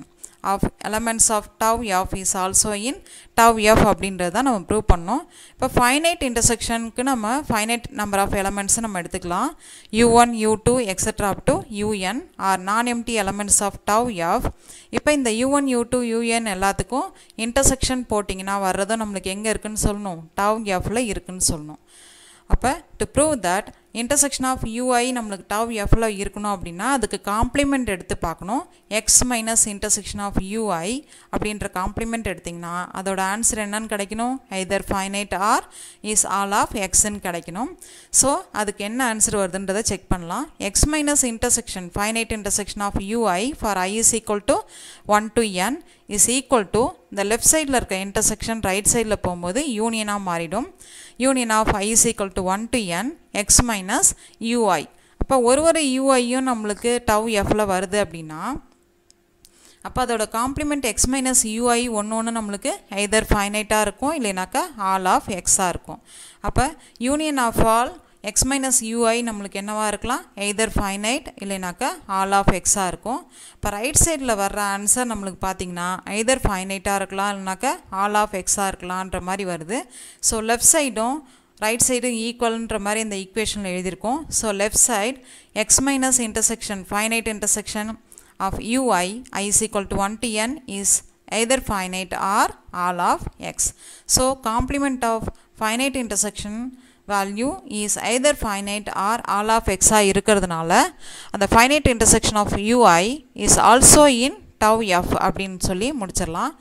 of elements of tau f is also in tau f அப்படின்றது நம்ம prove பண்ணோம் இப்போ finite இன்டர்செக்ஷனுக்கு நம்ம finite number of elements நம்ம எடுத்துக்கலாம் U one U two extra up to U N R non empty elements of tau F இப்போ இந்த U one U two U N எல்லாத்துக்கும் இன்டர்செக்ஷன் போட்டிங்கன்னா வர்றதும் நம்மளுக்கு எங்கே இருக்குதுன்னு சொல்லணும் டவ் எஃப்பில் இருக்குதுன்னு சொல்லணும் அப்போ to prove that intersection of U I நம்மளுக்கு டவ் எஃப்ல இருக்கணும் அப்படின்னா அதுக்கு காம்ப்ளிமெண்ட் எடுத்து பார்க்கணும் X minus intersection of U I அப்படின்ற காம்ப்ளிமெண்ட் எடுத்திங்கன்னா அதோட ஆன்சர் என்னன்னு கிடைக்கணும் either finite or is all of எக்ஸ்ன்னு கிடைக்கணும் ஸோ அதுக்கு என்ன ஆன்சர் வருதுன்றதை செக் பண்ணலாம் X minus intersection finite intersection of U I for I is equal to one to N is equal to இந்த லெஃப்ட் சைடில் இருக்க இன்டர்செக்ஷன் ரைட் சைடில் போகும்போது யூனியனாக மாறிடும் union of I is equal to one to N X minus U I அப்போ ஒரு ஒரு யூஐயும் நம்மளுக்கு டவ் எஃப்பில் வருது அப்படின்னா அப்போ அதோட காம்ப்ளிமெண்ட் எக்ஸ் மைனஸ் யூஐ ஒன்று ஒன்று நம்மளுக்கு எதர் ஃபைனைட்டாக இருக்கும் இல்லைனாக்கா ஆல் ஆஃப் எக்ஸாக இருக்கும் அப்போ union of all X minus U I நம்மளுக்கு என்னவாக இருக்கலாம் எய்தர் ஃபைனைட் இல்லைனாக்கா ஆல் ஆஃப் எக்ஸாக இருக்கும் இப்போ ரைட் சைடில் வர்ற ஆன்சர் நம்மளுக்கு பார்த்திங்கன்னா எய்தர் ஃபைனைட்டாக இருக்கலாம் இல்லைனாக்கா ஆல் ஆஃப் எக்ஸாக இருக்கலான்ற மாதிரி வருது ஸோ லெஃப்ட் சைடும் ரைட் சைடும் ஈக்குவல்ன்ற மாதிரி இந்த ஈக்குவேஷனில் எழுதியிருக்கோம் so left side X minus intersection finite intersection of U I I is equal to one to N is either finite or all of X so complement of finite intersection value is either finite or all of எக்ஸாக இருக்கிறதுனால அந்த finite intersection of U I is also in tau F அப்படின்னு சொல்லி முடிச்சிடலாம்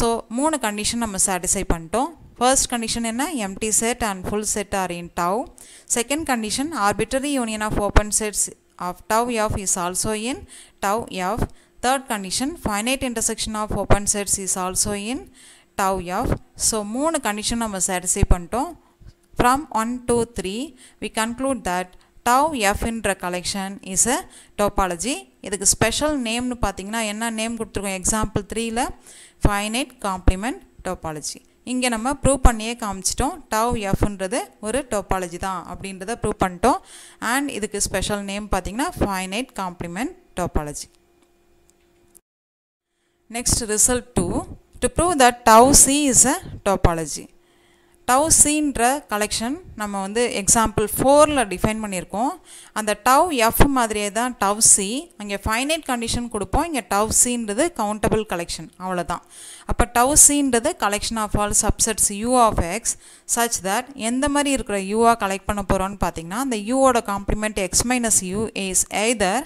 so மூணு condition நம்ம satisfy பண்ணிட்டோம் First condition என்ன empty set and full set are in tau. Second condition arbitrary union of open sets of tau f is also in tau f. Third condition finite intersection of open sets is also in tau f. So மூணு condition நம்ம satisfy பண்ணிட்டோம் from 1 2, 3 we conclude that tau f fன்ற collection is a topology இதுக்கு special நேம்னு பார்த்தீங்கன்னா என்ன name கொடுத்துருக்கோம் example த்ரீயில் finite complement topology. இங்கே நம்ம ப்ரூவ் பண்ணியே காமிச்சிட்டோம் டவ் எஃப்ன்றது ஒரு டோப்பாலஜி தான் அப்படின்றத ப்ரூவ் பண்ணிட்டோம் அண்ட் இதுக்கு ஸ்பெஷல் நேம் பார்த்தீங்கன்னா finite complement topology next result two to prove that tau C is a topology tau சின்ற கலெக்ஷன் நம்ம வந்து எக்ஸாம்பிள் ஃபோரில் டிஃபைன் பண்ணியிருக்கோம் அந்த டவ் எஃப் மாதிரியே தான் டவ் சி அங்கே ஃபைனைட் கண்டிஷன் கொடுப்போம் இங்கே டவ் சின்றது கவுண்டபிள் கலெக்ஷன் அவ்வளோதான் அப்போ டவு சீன்றது collection of all subsets U of X such that எந்த மாதிரி இருக்கிற யூவாக கலெக்ட் பண்ண போகிறோன்னு பார்த்தீங்கன்னா அந்த யூவோட complement X minus U is either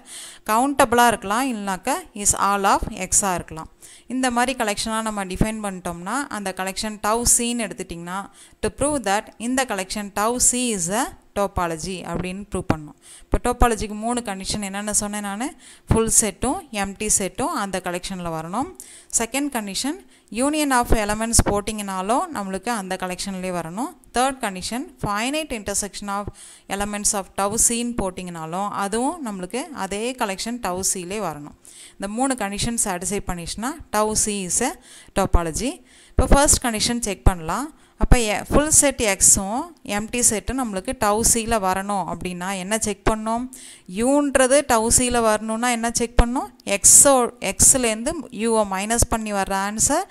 கவுண்டபுளாக இருக்கலாம் இல்லைனாக்கா இஸ் ஆல் ஆஃப் எக்ஸாக இருக்கலாம் இந்த மாதிரி கலெக்ஷனாக நம்ம டிஃபைன் பண்ணிட்டோம்னா அந்த கலெக்ஷன் டவு சின்னு எடுத்துட்டிங்கன்னா டு ப்ரூவ் தட் இந்த collection tau C is a topology அப்படின்னு ப்ரூவ் பண்ணோம் இப்போ டோப்பாலஜிக்கு மூணு கண்டிஷன் என்னென்ன சொன்னேன் நான் ஃபுல் செட்டும் எம்டி செட்டும் அந்த கலெக்ஷனில் வரணும் second condition union of elements போட்டிங்கனாலும் நம்மளுக்கு அந்த கலெக்ஷன்லேயே வரணும் third condition finite intersection of elements of tau சீன் போட்டிங்கனாலும் அதுவும் நம்மளுக்கு அதே கலெக்ஷன் டவு சீலே வரணும் இந்த மூணு கண்டிஷன் சாட்டிஸ்ஃபை பண்ணிச்சுன்னா tau C is a topology இப்போ ஃபர்ஸ்ட் கண்டிஷன் செக் பண்ணலாம் அப்போ ஃபுல் செட் எக்ஸும் எம்டி செட்டு நம்மளுக்கு டவுசியில் வரணும் அப்படின்னா என்ன செக் பண்ணோம் யூன்றது டவுசியில் வரணுன்னா என்ன செக் பண்ணோம் எக்ஸோ எக்ஸ்லேருந்து யூவை மைனஸ் பண்ணி வர்ற ஆன்சர்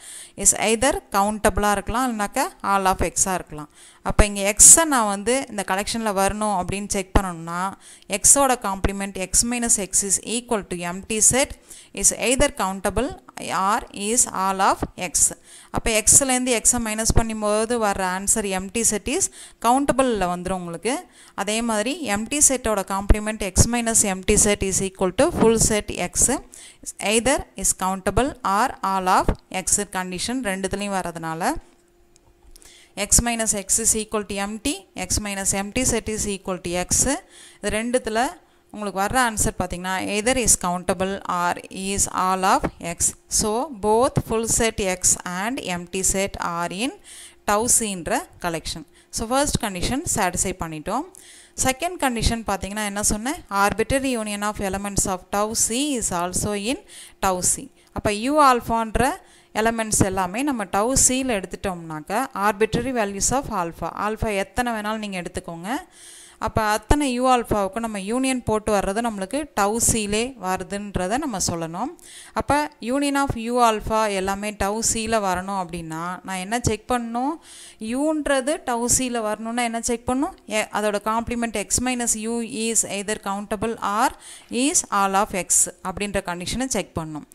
இஸ் ஐதர் கவுண்டபுளாக இருக்கலாம் இல்லைனாக்கா ஆல் ஆஃப் எக்ஸாக இருக்கலாம் அப்போ இங்கே எக்ஸை நான் வந்து இந்த கலெக்ஷனில் வரணும் அப்படின்னு செக் பண்ணணும்னா எக்ஸோட complement X minus X is equal to empty set is either countable or is all of X அப்போ எக்ஸ்லேருந்து எக்ஸை மைனஸ் பண்ணும்போது வர ஆன்சர் எம்டி செட் இஸ் கவுண்டபிளில் வந்துடும் உங்களுக்கு அதே மாதிரி எம்டி செட்டோட complement X minus empty set is equal to full set X either is countable or all of X condition ரெண்டுத்துலேயும் வரதுனால X minus X is equal to empty, x minus empty set is equal to x. இது ரெண்டுத்தில் உங்களுக்கு வர்ற answer பார்த்தீங்கன்னா either is countable or is all of X so both full set X and empty set are in டவுசின்ற collection so first condition satisfy பண்ணிட்டோம் second condition பார்த்தீங்கன்னா என்ன சொன்னேன் arbitrary union of elements of tau C is also in tau C அப்போ U ஆல்ஃபான்ற elements எல்லாமே நம்ம tau சியில் எடுத்துட்டோம்னாக்க arbitrary values of alpha alpha எத்தனை வேணாலும் நீங்கள் எடுத்துக்கோங்க அப்போ அத்தனை யூ ஆல்ஃபாவுக்கும் நம்ம யூனியன் போட்டு வர்றது நம்மளுக்கு சீலே வருதுன்றதை நம்ம சொல்லணும் அப்போ யூனியன் ஆஃப் யூ ஆல்ஃபா எல்லாமே டவுசியில் வரணும் அப்படின்னா நான் என்ன செக் பண்ணணும் யூன்றது டவுசியில் வரணும்னா என்ன செக் பண்ணும் அதோட complement X minus U is either countable or is all of X அப்படின்ற கண்டிஷனை செக் பண்ணும்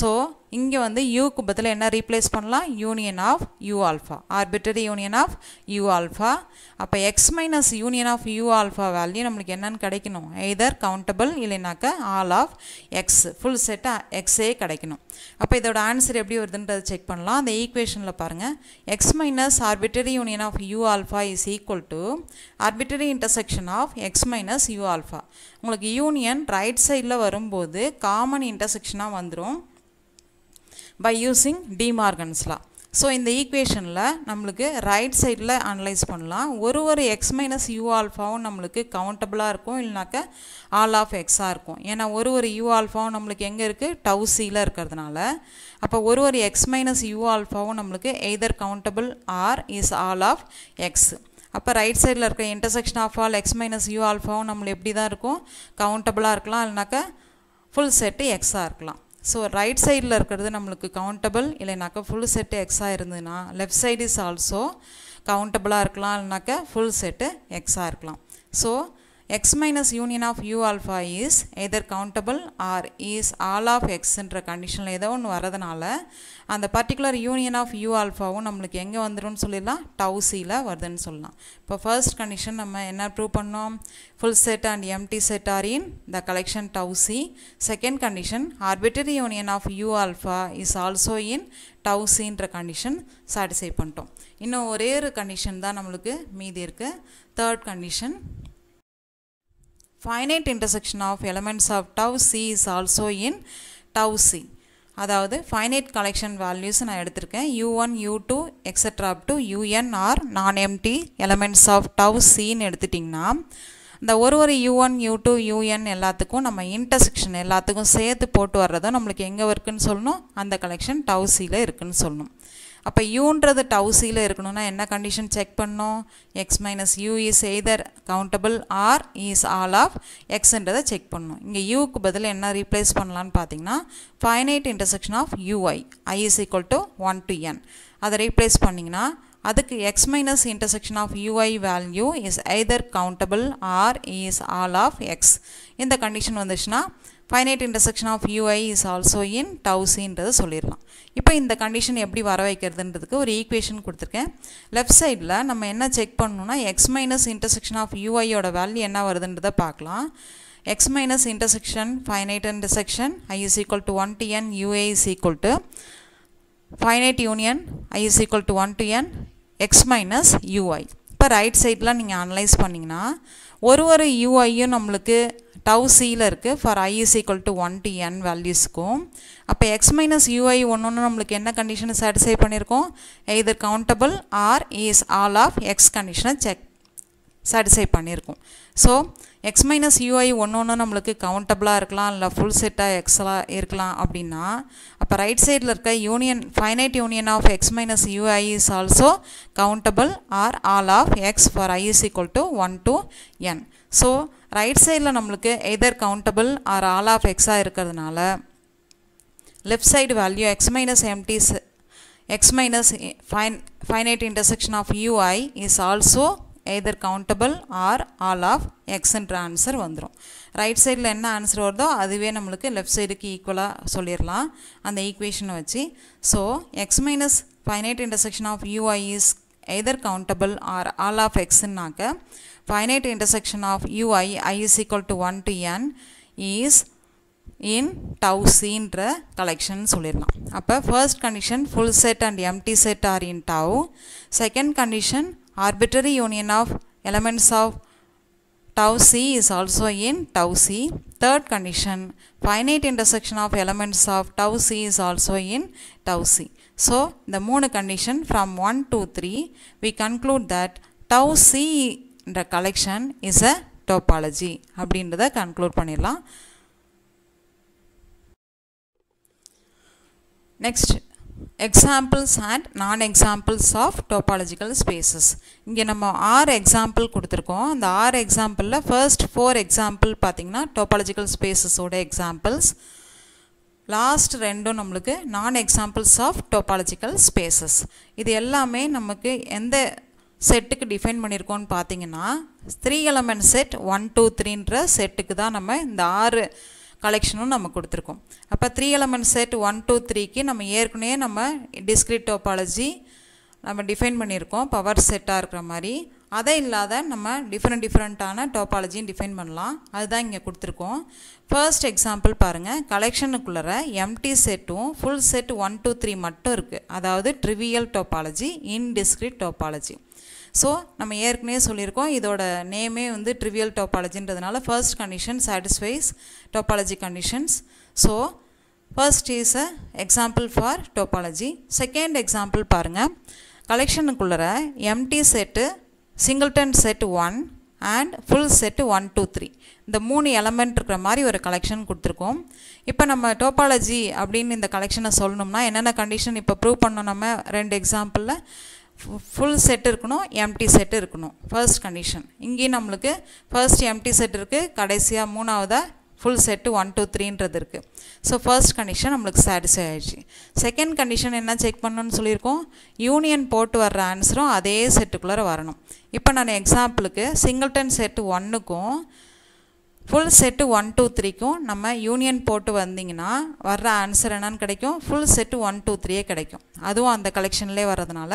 ஸோ இங்கே வந்து யூக்கு பதில் என்ன ரீப்ளேஸ் பண்ணலாம் union of U alpha arbitrary union of U alpha அப்போ X minus union of U alpha value நம்மளுக்கு என்னென்னு கிடைக்கணும் எய்தர் கவுண்டபிள் இல்லைனாக்கா ஆல் ஆஃப் எக்ஸ் ஃபுல் செட்டாக எக்ஸே கிடைக்கணும் அப்போ இதோட ஆன்சர் எப்படி வருதுன்றதை செக் பண்ணலாம் அந்த ஈக்குவேஷனில் பாருங்கள் X minus arbitrary union of U alpha is equal to arbitrary intersection of X minus U alpha உங்களுக்கு யூனியன் ரைட் சைடில் வரும்போது காமன் இன்டர்செக்ஷனாக வந்துடும் பை யூஸிங் டிமார்கன்ஸ்லாம் ஸோ இந்த ஈக்குவேஷனில் நம்மளுக்கு ரைட் சைடில் அனலைஸ் பண்ணலாம் ஒரு ஒரு எக்ஸ் மைனஸ் யூ ஆல்ஃபாவும் நம்மளுக்கு கவுண்டபுளாக இருக்கும் இல்லைனாக்கா ஆல் ஆஃப் எக்ஸாக இருக்கும் ஏன்னா ஒரு ஒரு யூ ஆல்ஃபாவும் நம்மளுக்கு எங்கே இருக்குது டவுசியில் இருக்கிறதுனால அப்போ ஒரு ஒரு எக்ஸ் மைனஸ் யூ ஆல்ஃபாவும் நம்மளுக்கு either countable or is all of X அப்போ ரைட் சைடில் இருக்க intersection of all X minus U ஆல்ஃபாவும் நம்மளுக்கு எப்படி தான் இருக்கும் கவுண்டபுளாக இருக்கலாம் இல்லைனாக்கா ஃபுல் செட்டு எக்ஸாக இருக்கலாம் ஸோ ரைட் சைடில் இருக்கிறது நம்மளுக்கு கவுண்டபிள் இல்லைனாக்கா ஃபுல் செட்டு எக்ஸாக இருந்ததுன்னா லெஃப்ட் சைடு இஸ் ஆல்சோ கவுண்டபுளாக இருக்கலாம் இல்லைனாக்கா ஃபுல் செட்டு எக்ஸாக இருக்கலாம் so x minus union of u alpha is either countable or is all of xன்ற கண்டிஷனில் ஏதோ ஒன்று வரதுனால அந்த particular யூனியன் ஆஃப் u ஆல்ஃபாவும் நம்மளுக்கு எங்கே சொல்லில்லா சொல்லிடலாம் டவுசியில் வருதுன்னு சொல்லலாம் இப்போ ஃபர்ஸ்ட் கண்டிஷன் நம்ம என்ன ப்ரூவ் பண்ணோம் full set and empty set are in the collection tau C second condition arbitrary union of u alpha is also in டவுசின்ற கண்டிஷன் சாட்டிஸ்ஃபை பண்ணிட்டோம் இன்னும் ஒரே ஒரு கண்டிஷன் தான் நம்மளுக்கு மீதி இருக்குது third condition finite intersection of elements of tau C is also in tau C அதாவது finite கலெக்ஷன் வேல்யூஸ் நான் எடுத்திருக்கேன் U one U two to un or U N R non empty tau of tau சின்னு எடுத்துட்டிங்கன்னா இந்த ஒரு ஒரு U one U two U N எல்லாத்துக்கும் நம்ம intersection எல்லாத்துக்கும் சேர்த்து போட்டு வர்றதும் நம்மளுக்கு எங்கே இருக்குதுன்னு சொல்லணும் அந்த கலெக்ஷன் டவுசியில் இருக்குன் சொல்லணும் அப்போ யூன்றது டவுசியில் இருக்கணும்னா என்ன கண்டிஷன் செக் பண்ணோம் X minus U is either countable or is all of எக்ஸ்ன்றதை செக் பண்ணணும் இங்கே யூக்கு பதில் என்ன ரீப்ளேஸ் பண்ணலான்னு பார்த்தீங்கன்னா finite intersection of U I I is equal to one to N அதை ரீப்ளேஸ் பண்ணிங்கன்னா அதுக்கு X minus intersection of U I value is either countable or is all of X இந்த கண்டிஷன் வந்துச்சுன்னா finite ui of U I is also in டவுசின்றதை சொல்லிடலாம் இப்போ இந்த condition எப்படி வர வைக்கிறதுன்றதுக்கு ஒரு equation கொடுத்துருக்கேன் லெஃப்ட் சைடில் நம்ம என்ன check x X minus of of யூஐயோட வேல்யூ என்ன வருதுன்றதை பார்க்கலாம் X minus intersection finite intersection i is equal to one to N ua is equal to finite union i is equal to one to N X minus U I இப்போ right சைடெலாம் நீங்கள் analyze பண்ணிங்கனா ஒரு ஒரு ui நம்மளுக்கு ல இருக்கு இருக்குது for is equal to 1 one n N வேல்யூஸ்க்கும் அப்போ எக்ஸ் மைனஸ் யூஐ ஒன்று ஒன்று நம்மளுக்கு என்ன கண்டிஷனை satisfy பண்ணியிருக்கோம் either countable or is all of X கண்டிஷனை செக் satisfy பண்ணியிருக்கோம் ஸோ எக்ஸ் மைனஸ் யூஐ ஒன்று ஒன்று நம்மளுக்கு கவுண்டபுளாக இருக்கலாம் இல்லை ஃபுல் செட்டாக x இருக்கலாம் அப்படின்னா அப்போ ரைட் சைடில் இருக்க union finite union of X minus ui is also countable or all of X for i is equal to one to N so right சைடில் நம்மளுக்கு either countable or all of எக்ஸாக இருக்கிறதுனால left side value X minus implies X minus fine finite intersection of U I is also either countable or all of எக்ஸ்ன்ற answer வந்துடும் right சைடில் என்ன answer வருதோ அதுவே நம்மளுக்கு லெஃப்ட் சைடுக்கு ஈக்குவலாக சொல்லிடலாம் அந்த ஈக்குவேஷனை வச்சு so X minus finite intersection of U I is either countable or all of எக்ஸ்னாக்க finite intersection of ui i is equal to 1 to n is in tau c cன்ற collection சொல்லிடலாம் அப்போ first condition full set and empty set are in tau second condition arbitrary union of elements of tau c is also in tau c third condition finite intersection of elements of tau c is also in tau c so the moon condition from 1 to 3 we conclude that tau c இந்த collection is a topology அப்படின்றத conclude பண்ணிடலாம் next examples and non examples of topological spaces இங்கே நம்ம ஆறு example கொடுத்துருக்கோம் அந்த ஆறு எக்ஸாம்பிளில் ஃபர்ஸ்ட் ஃபோர் எக்ஸாம்பிள் பார்த்திங்கன்னா டோபாலஜிக்கல் ஸ்பேசஸோட எக்ஸாம்பிள்ஸ் லாஸ்ட் ரெண்டும் நம்மளுக்கு நான் எக்ஸாம்பிள்ஸ் ஆஃப் டோபாலஜிக்கல் ஸ்பேசஸ் இது எல்லாமே நமக்கு எந்த செட்டுக்கு டிஃபைன் பண்ணியிருக்கோம்னு பார்த்தீங்கன்னா three element set one two த்ரீன்ற செட்டுக்கு தான் நம்ம இந்த ஆறு கலெக்ஷனும் நம்ம கொடுத்துருக்கோம் அப்போ three element set one two த்ரீக்கு நம்ம ஏற்கனவே நம்ம டிஸ்கிரிட் டோபாலஜி நம்ம டிஃபைன் பண்ணியிருக்கோம் பவர் செட்டாக இருக்கிற மாதிரி அதை இல்லாத நம்ம டிஃப்ரெண்ட் டிஃப்ரெண்ட்டான டோபாலஜியும் டிஃபைன் பண்ணலாம் அதுதான் இங்கே கொடுத்துருக்கோம் ஃபர்ஸ்ட் எக்ஸாம்பிள் பாருங்கள் கலெக்ஷனுக்குள்ளே எம்டி செட்டும் full set one two three மட்டும் இருக்குது அதாவது trivial topology indiscrete topology so நம்ம ஏற்கனவே சொல்லியிருக்கோம் இதோட நேமே வந்து ட்ரிவியல் டோப்பாலஜின்றதுனால first condition satisfies topology conditions so first is a example for topology second example பாருங்கள் கலெக்ஷனுக்குள்ளே empty set singleton set one and full set one two three இந்த மூணு எலமெண்ட் இருக்கிற மாதிரி ஒரு கலெக்ஷன் கொடுத்துருக்கோம் இப்போ நம்ம டோப்பாலஜி அப்படின்னு இந்த கலெக்ஷனை சொல்லணும்னா என்னென்ன கண்டிஷன் இப்போ ப்ரூவ் பண்ணோம் நம்ம ரெண்டு எக்ஸாம்பிளில் ஃபுல் செட் இருக்கணும் எம்டி செட் இருக்கணும் ஃபர்ஸ்ட் கண்டிஷன் இங்கேயும் நம்மளுக்கு ஃபர்ஸ்ட் எம்டி செட் இருக்குது கடைசியாக மூணாவதாக ஃபுல் செட்டு ஒன் டூ த்ரீன்றது இருக்குது ஸோ ஃபர்ஸ்ட் கண்டிஷன் நம்மளுக்கு சாட்டிஸ்ஃபை ஆகிடுச்சு செகண்ட் கண்டிஷன் என்ன செக் பண்ணணும்னு சொல்லியிருக்கோம் யூனியன் போட்டு வர்ற ஆன்சரும் அதே செட்டுக்குள்ளே வரணும் இப்போ நான் எக்ஸாம்பிளுக்கு சிங்கிள்டன் செட்டு ஒன்றுக்கும் ஃபுல் செட்டு ஒன் டூ த்ரீக்கும் நம்ம யூனியன் போட்டு வந்தீங்கன்னா வர்ற ஆன்சர் என்னென்னு கிடைக்கும் ஃபுல் செட்டு ஒன் டூ த்ரீயே கிடைக்கும் அதுவும் அந்த கலெக்ஷன்லேயே வர்றதுனால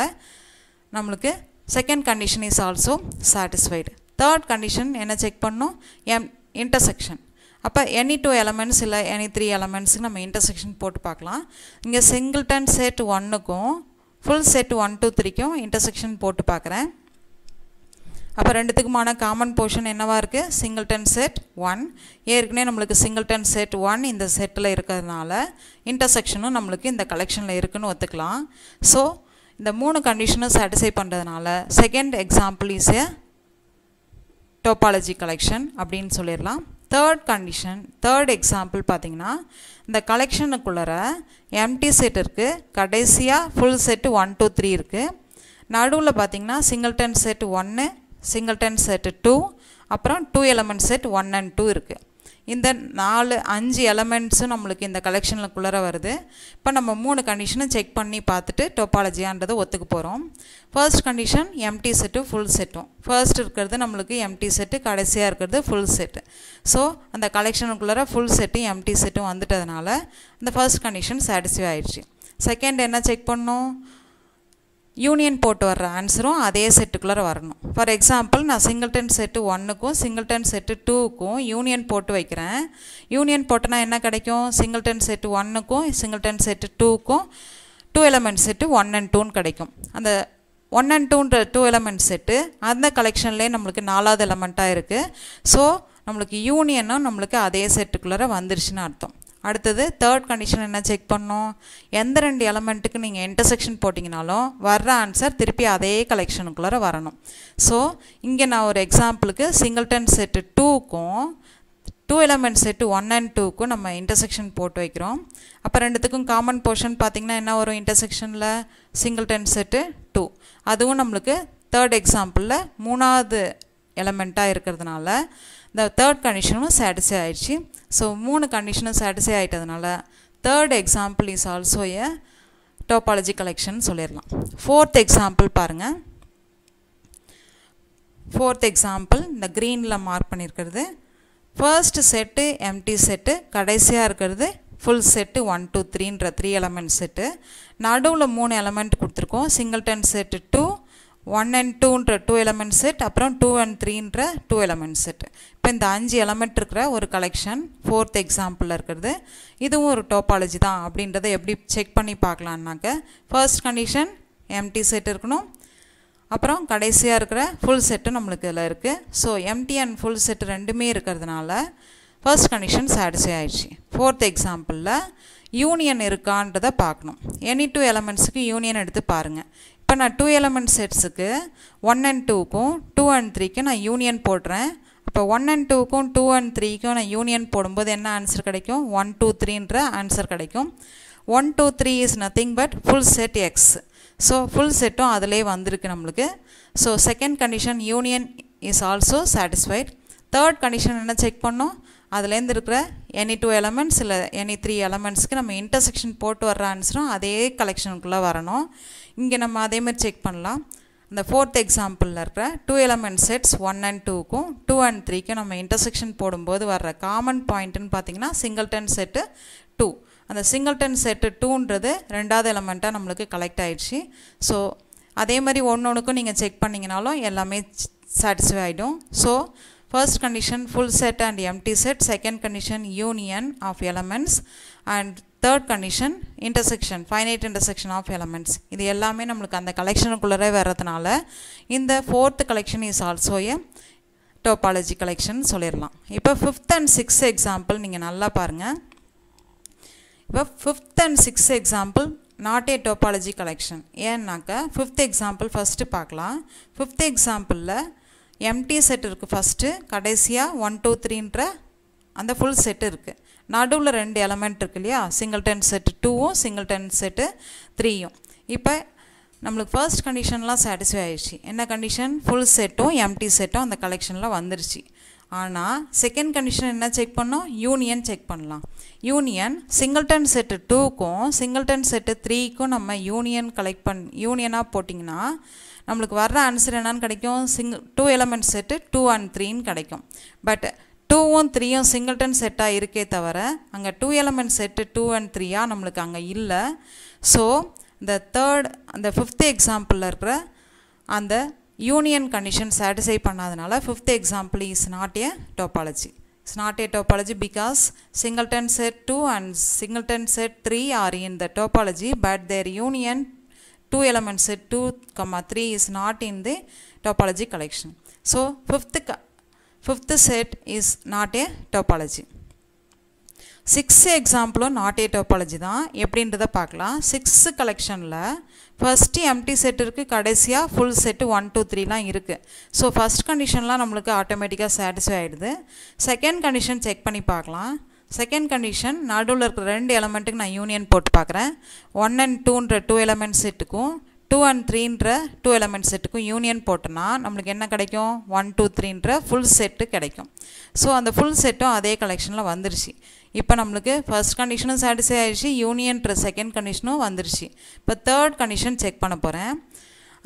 நம்மளுக்கு second condition is also satisfied third condition என்ன செக் பண்ணோம் எம் இன்டர்செக்ஷன் அப்போ எனி டூ எலமெண்ட்ஸ் இல்லை எனி த்ரீ எலமெண்ட்ஸுக்கு நம்ம இன்டர்செக்ஷன் போட்டு பார்க்கலாம் இங்கே சிங்கிள்டன் செட் ஒன்னுக்கும் ஃபுல் செட் ஒன் டூ த்ரீக்கும் இன்டர்செக்ஷன் போட்டு பார்க்குறேன் அப்போ ரெண்டுத்துக்குமான காமன் போர்ஷன் என்னவாக இருக்குது சிங்கிள்டன் செட் ஒன் ஏற்கனவே நம்மளுக்கு சிங்கிள்டன் செட் ஒன் இந்த செட்டில் இருக்கிறதுனால இன்டர்செக்ஷனும் நம்மளுக்கு இந்த கலெக்ஷனில் இருக்குதுன்னு ஒத்துக்கலாம் ஸோ இந்த மூணு கண்டிஷனும் சாட்டிஸ்ஃபை பண்ணுறதுனால second example is a topology collection அப்படின்னு சொல்லிடலாம் தேர்ட் கண்டிஷன் தேர்ட் எக்ஸாம்பிள் பார்த்தீங்கன்னா இந்த கலெக்ஷனுக்குள்ளே எம்டி செட் இருக்குது கடைசியாக full set one two three இருக்குது நடுவில் பார்த்திங்கன்னா சிங்கிள்டன் செட் ஒன்று சிங்கிள்டன் செட்டு டூ அப்புறம் two element set one and two இருக்குது இந்த நாலு அஞ்சு எலமெண்ட்ஸும் நம்மளுக்கு இந்த குளிர வருது இப்போ நம்ம மூணு கண்டிஷனும் செக் பண்ணி பார்த்துட்டு டொப்பாலஜியான்றதை ஒத்துக்கு போகிறோம் first condition empty set full செட்டும் ஃபர்ஸ்ட் இருக்கிறது நம்மளுக்கு எம்டி செட்டு கடைசியாக இருக்கிறது ஃபுல் செட்டு ஸோ அந்த கலெக்ஷனுக்குள்ளார ஃபுல் செட்டும் எம்டி செட்டும் வந்துட்டதுனால அந்த ஃபர்ஸ்ட் கண்டிஷன் சாட்டிஸ்ஃபை ஆயிடுச்சு செகண்ட் என்ன செக் பண்ணோம் யூனியன் போட்டு வர்ற ஆன்சரும் அதே செட்டுக்குள்ளே வரணும் ஃபார் எக்ஸாம்பிள் நான் சிங்கிள்டன் செட்டு ஒன்றுக்கும் சிங்கிள்டன் செட்டு டூக்கும் யூனியன் போட்டு வைக்கிறேன் யூனியன் போட்டுனா என்ன கிடைக்கும் சிங்கிள்டன் செட்டு ஒன்றுக்கும் சிங்கிள்டன் செட்டு டூக்கும் two element set one and டூன்னு கிடைக்கும் அந்த ஒன் அண்ட் டூன்ற டூ எலமெண்ட் செட்டு அந்த கலெக்ஷன்லேயே நம்மளுக்கு நாலாவது எலமெண்ட்டாக இருக்குது ஸோ நம்மளுக்கு யூனியனும் நம்மளுக்கு அதே செட்டுக்குள்ளே வந்துருச்சுன்னு அர்த்தம் அடுத்தது தேர்ட் கண்டிஷன் என்ன செக் பண்ணும் எந்த ரெண்டு எலமெண்ட்டுக்கு நீங்கள் இன்டர்செக்ஷன் போட்டிங்கனாலும் வர்ற ஆன்சர் திருப்பி அதே கலெக்ஷனுக்குள்ளே வரணும் ஸோ இங்கே நான் ஒரு எக்ஸாம்பிளுக்கு சிங்கிள்டன் செட்டு டூக்கும் two element set one and டூக்கும் நம்ம இன்டர்செக்ஷன் போட்டு வைக்கிறோம் அப்போ ரெண்டுத்துக்கும் காமன் போர்ஷன் பார்த்திங்கன்னா என்ன வரும் இன்டர்செக்ஷனில் சிங்கிள்டன் செட்டு டூ அதுவும் நம்மளுக்கு தேர்ட் எக்ஸாம்பிளில் மூணாவது எலமெண்ட்டாக இருக்கிறதுனால இந்த தேர்ட் கண்டிஷனும் சாட்டிஸ்ஃபை ஆயிடுச்சு ஸோ மூணு கண்டிஷனும் சாட்டிஸ்ஃபை ஆகிட்டதுனால third example is also a topology collection சொல்லிடலாம் ஃபோர்த் எக்ஸாம்பிள் பாருங்கள் ஃபோர்த் எக்ஸாம்பிள் இந்த க்ரீனில் மார்க் பண்ணியிருக்கிறது ஃபர்ஸ்ட் செட்டு எம்டி செட்டு கடைசியாக இருக்கிறது ஃபுல் செட்டு ஒன் டூ த்ரீன்ற த்ரீ எலமெண்ட் செட்டு நடுவில் மூணு எலமெண்ட் கொடுத்துருக்கோம் singleton set two one and டூன்ற டூ எலமெண்ட் செட் அப்புறம் டூ அண்ட் த்ரீன்ற டூ எலமெண்ட் செட் இப்போ இந்த அஞ்சு எலமெண்ட் இருக்கிற ஒரு கலெக்ஷன் ஃபோர்த் எக்ஸாம்பிளில் இருக்கிறது இதுவும் ஒரு டோப்பாலஜி தான் அப்படின்றத எப்படி செக் பண்ணி பார்க்கலான்னாக்க ஃபர்ஸ்ட் கண்டிஷன் எம்டி செட் இருக்கணும் அப்புறம் கடைசியாக இருக்கிற ஃபுல் செட்டு நம்மளுக்கு இதில் இருக்குது so empty and full set ரெண்டுமே இருக்கிறதுனால ஃபர்ஸ்ட் கண்டிஷன் சாட்டிஸ்ஃபை ஆயிடுச்சு ஃபோர்த் எக்ஸாம்பிளில் யூனியன் இருக்கான்றதை பார்க்கணும் எனி டூ எலமெண்ட்ஸுக்கு யூனியன் எடுத்து பாருங்கள் இப்போ நான் டூ எலமெண்ட் செட்ஸுக்கு ஒன் அண்ட் டூக்கும் டூ அண்ட் த்ரீக்கும் நான் யூனியன் போடுறேன் இப்போ ஒன் அண்ட் டூக்கும் டூ அண்ட் த்ரீக்கும் நான் யூனியன் போடும்போது என்ன ஆன்சர் கிடைக்கும் ஒன் டூ த்ரீன்ற ஆன்சர் கிடைக்கும் one two three is nothing but full set X so full செட்டும் அதிலே வந்திருக்கு நம்மளுக்கு so second condition union is also satisfied third condition என்ன செக் பண்ணோம் அதுலேருந்து இருக்கிற எனி டூ எலமெண்ட்ஸ் இல்லை எனி த்ரீ எலமெண்ட்ஸ்க்கு நம்ம இன்டர்செக்ஷன் போட்டு வர்ற ஆன்சரும் அதே கலெக்ஷனுக்குள்ளே வரணும் இங்கே நம்ம அதேமாதிரி செக் பண்ணலாம் இந்த ஃபோர்த் எக்ஸாம்பிளில் இருக்கிற two element sets one and டூக்கும் டூ அண்ட் த்ரீக்கும் நம்ம இன்டர்செக்ஷன் போடும்போது வர்ற காமன் பாயிண்ட்டுன்னு பார்த்தீங்கன்னா சிங்கிள் டென் செட்டு டூ அந்த சிங்கிள் டென் செட்டு டூன்றது ரெண்டாவது எலமெண்ட்டாக நம்மளுக்கு கலெக்ட் ஆகிடுச்சு ஸோ அதே மாதிரி ஒன்று ஒன்றுக்கும் நீங்கள் செக் பண்ணிங்கனாலும் எல்லாமே சாட்டிஸ்ஃபை ஆகிடும் so First condition full set and empty set. Second condition union of elements. And third condition intersection finite intersection of elements இது எல்லாமே நம்மளுக்கு அந்த கலெக்ஷனுக்குள்ளே வர்றதுனால இந்த fourth collection is also a topology collection சொல்லிடலாம் இப்போ ஃபிஃப்த் அண்ட் sixth எக்ஸாம்பிள் நீங்கள் நல்லா பாருங்கள் இப்போ fifth and sixth example not a topology collection ஏன்னாக்கா ஃபிஃப்த் எக்ஸாம்பிள் first பார்க்கலாம் fifth எக்ஸாம்பிளில் எம்டி செட் இருக்குது ஃபஸ்ட்டு கடைசியாக ஒன் டூ த்ரீன்ற அந்த ஃபுல் செட்டு இருக்குது நடுவில் ரெண்டு எலமெண்ட் இருக்கு இல்லையா சிங்கிள் டென் செட்டு டூவும் சிங்கிள் டென் செட்டு த்ரீயும் இப்போ நம்மளுக்கு ஃபர்ஸ்ட் கண்டிஷன்லாம் சாட்டிஸ்ஃபை ஆயிடுச்சு என்ன கண்டிஷன் ஃபுல் செட்டும் எம்டி செட்டும் அந்த கலெக்ஷனில் வந்துருச்சு ஆனால் செகண்ட் கண்டிஷன் என்ன செக் பண்ணோம் யூனியன் செக் பண்ணலாம் யூனியன் சிங்கிள் டென் செட்டு டூக்கும் சிங்கிள் டென் செட்டு த்ரீக்கும் நம்ம யூனியன் கலெக்ட் பண் யூனியனாக போட்டிங்கன்னா நம்மளுக்கு வர்ற ஆன்சர் என்னென்னு கிடைக்கும் single two element set two and த்ரீன்னு கிடைக்கும் பட் டூவும் த்ரீயும் சிங்கிள்டன் செட்டாக இருக்கே தவிர அங்கே two element set two and த்ரீயாக நம்மளுக்கு அங்கே இல்லை ஸோ இந்த தேர்ட் அந்த ஃபிஃப்த்து எக்ஸாம்பிளில் இருக்கிற அந்த யூனியன் கண்டிஷன் சாட்டிஸ்ஃபை பண்ணாதனால fifth example is not a topology is not a topology because singleton set two and singleton set three are in the topology but their union two two two comma three is not in the the collection so fifth க fifth set is not a topology six எக்ஸாம்பிளும் not a topology தான் எப்படின்றத பார்க்கலாம் six கலெக்ஷனில் first empty set இருக்குது கடைசியாக full set one two த்ரீலாம் இருக்குது ஸோ ஃபஸ்ட் கண்டிஷன்லாம் நம்மளுக்கு ஆட்டோமேட்டிக்காக சாட்டிஸ்ஃபை ஆகிடுது செகண்ட் கண்டிஷன் செக் பண்ணி பார்க்கலாம் செகண்ட் கண்டிஷன் நடுவில் இருக்கிற ரெண்டு எலமெண்ட்டுக்கு நான் யூனியன் போட்டு பார்க்குறேன் ஒன் அண்ட் டூன்ற டூ எலமெண்ட் செட்டுக்கும் டூ அண்ட் த்ரீன்ற டூ எலமெண்ட் செட்டுக்கும் யூனியன் போட்டோன்னா நம்மளுக்கு என்ன கிடைக்கும் ஒன் டூ த்ரீன்ற ஃபுல் செட்டு கிடைக்கும் ஸோ அந்த ஃபுல் செட்டும் அதே கலெக்ஷனில் வந்துருச்சு இப்போ நம்மளுக்கு ஃபர்ஸ்ட் கண்டிஷனும் சாட்டிஸ்ஃபை ஆகிடுச்சு யூனியன்ற செகண்ட் கண்டிஷனும் வந்துருச்சு இப்போ தேர்ட் கண்டிஷன் செக் பண்ண போகிறேன்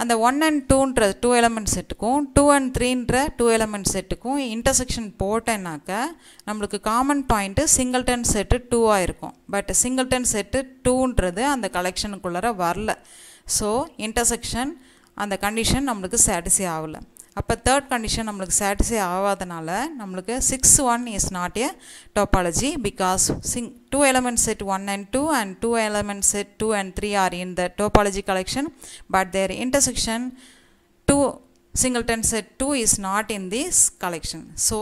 அந்த ஒன் அண்ட் டூன்ற டூ எலமெண்ட் செட்டுக்கும் டூ அண்ட் த்ரீன்ற டூ எலமெண்ட் செட்டுக்கும் இன்டர்செக்ஷன் போட்டேன்னாக்க நம்மளுக்கு காமன் பாயிண்ட்டு சிங்கிள்டன் செட்டு டூவாக இருக்கும் பட் சிங்கிள்டன் செட்டு டூன்றது அந்த கலெக்ஷனுக்குள்ளார வரல ஸோ இன்டர்செக்ஷன் அந்த கண்டிஷன் நம்மளுக்கு சாட்டிஸ்ஃபை ஆகலை அப்போ தேர்ட் கண்டிஷன் நம்மளுக்கு சாட்டிஸ்ஃபை ஆகாதனால நம்மளுக்கு six one is not a topology because sing two element set one and two and two element set two and three are in the topology collection but their intersection 2 singleton set 2 is not in this collection. So,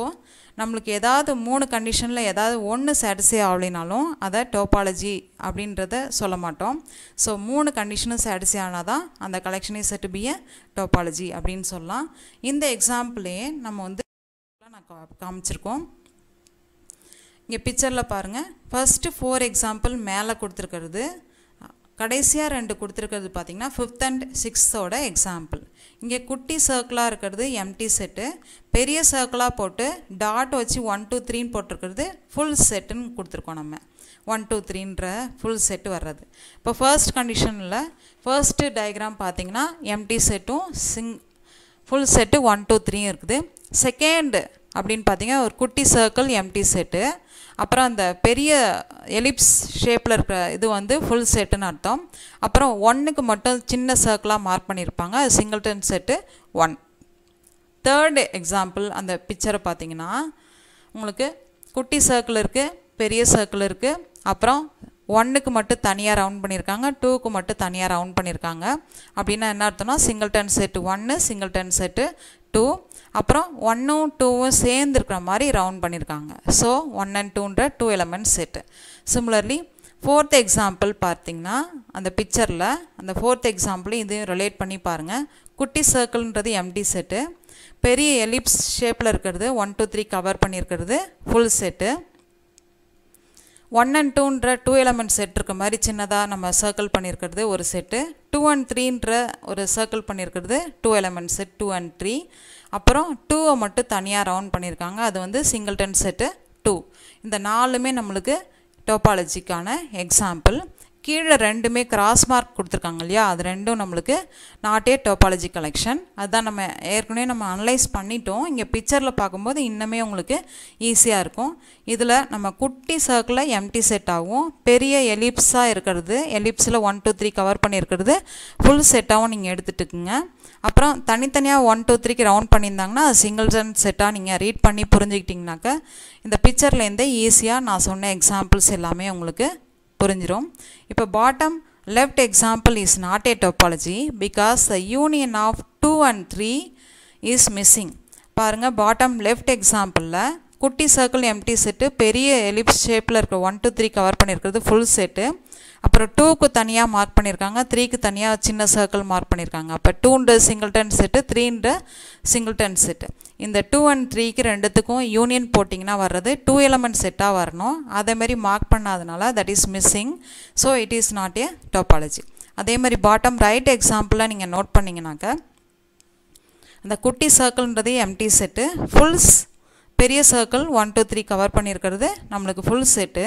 நம்மளுக்கு ஏதாவது மூணு கண்டிஷனில் ஏதாவது ஒன்று satisfy ஆகலைனாலும் அதை topology அப்படின்றத சொல்ல மாட்டோம் ஸோ மூணு கண்டிஷனும் சாட்டிஸ்ஃபை ஆனால் தான் அந்த கலெக்ஷனே செட்டு பிய டோபாலஜி அப்படின்னு சொல்லலாம் இந்த எக்ஸாம்பிளே நம்ம வந்து நான் காமிச்சிருக்கோம் இங்கே பிக்சரில் பாருங்கள் ஃபஸ்ட்டு ஃபோர் எக்ஸாம்பிள் மேலே கொடுத்துருக்கிறது கடைசியாக ரெண்டு கொடுத்துருக்கிறது பார்த்திங்கன்னா ஃபிஃப்த் அண்ட் சிக்ஸ்த்தோட எக்ஸாம்பிள் இங்கே குட்டி சர்க்கிளாக இருக்கிறது எம்டி செட்டு பெரிய சர்க்கிளாக போட்டு டாட் வச்சு ஒன் டூ த்ரீன்னு போட்டிருக்கிறது ஃபுல் செட்டுன்னு கொடுத்துருக்கோம் நம்ம ஒன் டூ த்ரீன்ற ஃபுல் செட்டு வர்றது இப்போ ஃபர்ஸ்ட் கண்டிஷனில் ஃபர்ஸ்ட்டு டயக்ராம் பார்த்திங்கன்னா எம்டி செட்டும் சிங் ஃபுல் செட்டு ஒன் டூ த்ரீயும் இருக்குது செகண்டு அப்படின்னு பார்த்தீங்கன்னா ஒரு குட்டி சர்க்கிள் எம்டி செட்டு அப்புறம் அந்த பெரிய எலிப்ஸ் ஷேப்பில் இருக்கிற இது வந்து ஃபுல் செட்டுன்னு அர்த்தம் அப்புறம் ஒன்றுக்கு மட்டும் சின்ன சர்க்கிளாக மார்க் பண்ணியிருப்பாங்க singleton set one third example அந்த பிக்சரை பார்த்தீங்கன்னா உங்களுக்கு குட்டி சர்க்கிள் இருக்குது பெரிய சர்க்கிள் இருக்குது அப்புறம் ஒன்றுக்கு மட்டும் தனியாக ரவுண்ட் பண்ணியிருக்காங்க டூக்கு மட்டும் தனியாக ரவுண்ட் பண்ணியிருக்காங்க அப்படின்னா என்ன அர்த்தம்னா சிங்கிள் டன் செட்டு ஒன்று சிங்கிள் டன் செட்டு டூ அப்புறம் ஒன்றும் டூவும் சேர்ந்துருக்கிற மாதிரி ரவுண்ட் பண்ணியிருக்காங்க ஸோ ஒன் அண்ட் டூன்ற two element set similarly fourth example பார்த்தீங்கன்னா அந்த பிக்சரில் அந்த ஃபோர்த் எக்ஸாம்பிளையும் இதையும் ரிலேட் பண்ணி பாருங்கள் குட்டி சர்க்கிள்ன்றது எம்டி செட்டு பெரிய எலிப்ஸ் ஷேப்பில் இருக்கிறது ஒன் டூ த்ரீ கவர் பண்ணியிருக்கிறது ஃபுல் செட்டு ஒன் அண்ட் டூன்ற டூ எலமெண்ட் செட் இருக்க மாதிரி சின்னதாக நம்ம சர்க்கிள் பண்ணியிருக்கிறது ஒரு செட்டு டூ அண்ட் த்ரீன்ற ஒரு சர்க்கிள் பண்ணியிருக்கிறது two element set two and three அப்புறம் டூவை மட்டும் தனியாக ரவுண்ட் பண்ணியிருக்காங்க அது வந்து சிங்கிள் டென் செட்டு டூ இந்த நாலுமே நம்மளுக்கு டோபாலஜிக்கான எக்ஸாம்பிள் கீழே ரெண்டுமே கிராஸ் மார்க் கொடுத்துருக்காங்க இல்லையா அது ரெண்டும் நம்மளுக்கு நாட்டே டோபாலஜி கலெக்ஷன் அதுதான் நம்ம ஏற்கனவே நம்ம அனலைஸ் பண்ணிட்டோம் இங்கே பிக்சரில் பார்க்கும்போது இன்னுமே உங்களுக்கு ஈஸியாக இருக்கும் இதில் நம்ம குட்டி சர்க்கிளில் எம்டி செட் ஆகும் பெரிய எலிப்ஸாக இருக்கிறது எலிப்ஸில் ஒன் டூ த்ரீ கவர் பண்ணியிருக்கிறது ஃபுல் செட்டாகவும் நீங்கள் எடுத்துட்டுக்குங்க அப்புறம் தனித்தனியாக ஒன் டூ த்ரீக்கு ரவுண்ட் பண்ணியிருந்தாங்கன்னா அது சிங்கிள் செட்டாக நீங்கள் ரீட் பண்ணி புரிஞ்சுக்கிட்டிங்கனாக்கா இந்த பிக்சர்லேருந்தே ஈஸியாக நான் சொன்ன எக்ஸாம்பிள்ஸ் எல்லாமே உங்களுக்கு புரிஞ்சிடும் இப்போ bottom left example is not a topology because the union of two and three is missing பாருங்கள் பாட்டம் லெஃப்ட் எக்ஸாம்பிளில் குட்டி சர்க்கிள் எம்டி செட்டு பெரிய எலிப்ஸ் ஷேப்பில் இருக்க ஒன் டூ த்ரீ கவர் பண்ணியிருக்கிறது ஃபுல் செட்டு அப்புறம் டூக்கு தனியாக மார்க் பண்ணியிருக்காங்க த்ரீக்கு தனியாக சின்ன சர்க்கிள் மார்க் பண்ணியிருக்காங்க அப்போ டூன்ற டென் செட்டு த்ரீன்ற டென் செட்டு இந்த டூ அண்ட் த்ரீக்கு ரெண்டுத்துக்கும் யூனியன் போட்டிங்கன்னா வர்றது டூ எலமெண்ட் செட்டாக வரணும் அதேமாரி மார்க் பண்ணாதனால that is missing so it is not a topology அதே மாதிரி பாட்டம் ரைட் எக்ஸாம்பிளாக நீங்கள் நோட் பண்ணிங்கனாக்க அந்த குட்டி சர்க்கிள்ன்றது எம்டி செட்டு ஃபுல்ஸ் பெரிய circle one two three cover பண்ணியிருக்கிறது நம்மளுக்கு ஃபுல் செட்டு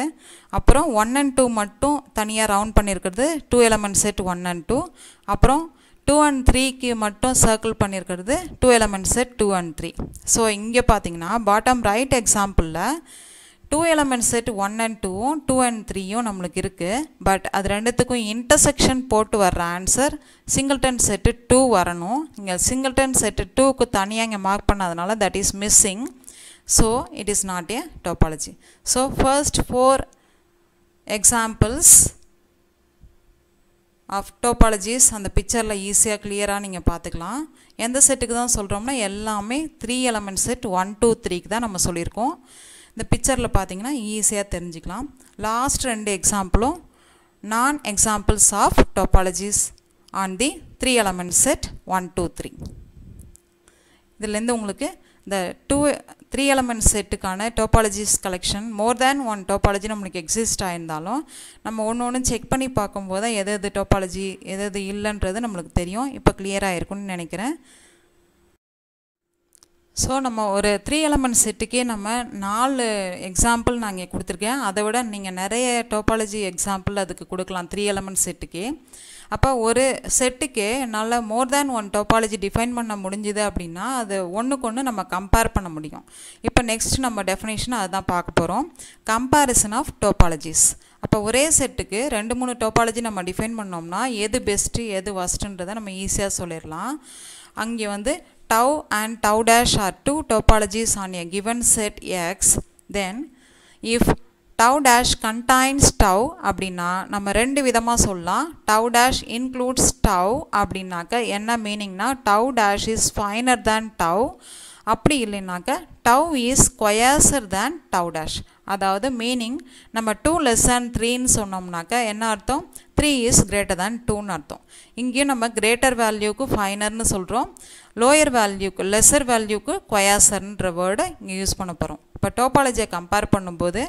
அப்புறம் ஒன் அண்ட் டூ மட்டும் தனியாக ரவுண்ட் பண்ணியிருக்கிறது two element set one and two அப்புறம் டூ அண்ட் த்ரீக்கு மட்டும் சர்க்கிள் பண்ணியிருக்கிறது two element set two and three so இங்கே பார்த்தீங்கன்னா பாட்டம் ரைட் எக்ஸாம்பிளில் two element set one and டூவும் டூ அண்ட் த்ரீயும் நம்மளுக்கு இருக்குது பட் அது ரெண்டுத்துக்கும் இன்டர்செக்ஷன் போட்டு வர்ற ஆன்சர் சிங்கிள்டன் செட்டு டூ வரணும் இங்கே சிங்கிள்டன் செட்டு டூக்கு தனியாக இங்கே மார்க் பண்ணாதனால that is missing So it is not a topology. So first four examples of topologies அந்த பிக்சரில் ஈஸியாக கிளியராக நீங்கள் பார்த்துக்கலாம் எந்த செட்டுக்கு தான் சொல்கிறோம்னா எல்லாமே three element set one two த்ரீக்கு தான் நம்ம சொல்லியிருக்கோம் இந்த பிக்சரில் பார்த்தீங்கன்னா ஈஸியாக தெரிஞ்சுக்கலாம் லாஸ்ட் ரெண்டு எக்ஸாம்பிளும் non examples of topologies on the three element set one two three இதுலேருந்து உங்களுக்கு இந்த டூ த்ரீ எலமெண்ட் செட்டுக்கான topologies collection more than one topology நம்மளுக்கு எக்ஸிஸ்ட் ஆயிருந்தாலும் நம்ம ஒன்று ஒன்று செக் பண்ணி பார்க்கும்போது தான் எது எது டோபாலஜி எது எது இல்லைன்றது நம்மளுக்கு தெரியும் இப்போ கிளியராக இருக்கும்னு நினைக்கிறேன் ஸோ நம்ம ஒரு த்ரீ எலமெண்ட் செட்டுக்கே நம்ம நாலு எக்ஸாம்பிள் நான் இங்கே கொடுத்துருக்கேன் அதை விட நீங்கள் நிறைய டோபாலஜி எக்ஸாம்பிள் அதுக்கு கொடுக்கலாம் த்ரீ எலமெண்ட் செட்டுக்கே அப்போ ஒரு செட்டுக்கே என்னால் more than one topology define பண்ண முடிஞ்சுது அப்படின்னா அது ஒன்றுக்கு ஒன்று நம்ம கம்பேர் பண்ண முடியும் இப்போ நெக்ஸ்ட் நம்ம டெஃபினேஷன் அதுதான் பார்க்க போகிறோம் கம்பேரிசன் ஆஃப் டோபாலஜிஸ் அப்போ ஒரே செட்டுக்கு ரெண்டு மூணு டோபாலஜி நம்ம டிஃபைன் பண்ணோம்னா எது பெஸ்ட்டு எது வஸ்ட்டுன்றதை நம்ம ஈஸியாக சொல்லிடலாம் அங்கே வந்து tau and tau dash are two topologies on a given set X then if tau dash contains tau அப்படின்னா நம்ம ரெண்டு விதமாக சொல்லலாம் டவ் டேஷ் இன்க்ளூட்ஸ் டவ் அப்படின்னாக்க என்ன மீனிங்னா tau dash is finer than tau அப்படி இல்லைனாக்க tau is coarser than tau dash அதாவது மீனிங் நம்ம டூ லெஸ் அண்ட் த்ரீன்னு சொன்னோம்னாக்க என்ன அர்த்தம் த்ரீ இஸ் கிரேட்டர் தேன் டூன்னு அர்த்தம் இங்கேயும் நம்ம கிரேட்டர் வேல்யூக்கு ஃபைனர்னு சொல்கிறோம் லோயர் வேல்யூக்கு லெஸர் வேல்யூக்கு கொயாசர்ன்ற வேர்டு இங்கே யூஸ் பண்ண போகிறோம் இப்போ டோபாலஜியை கம்பேர் பண்ணும்போது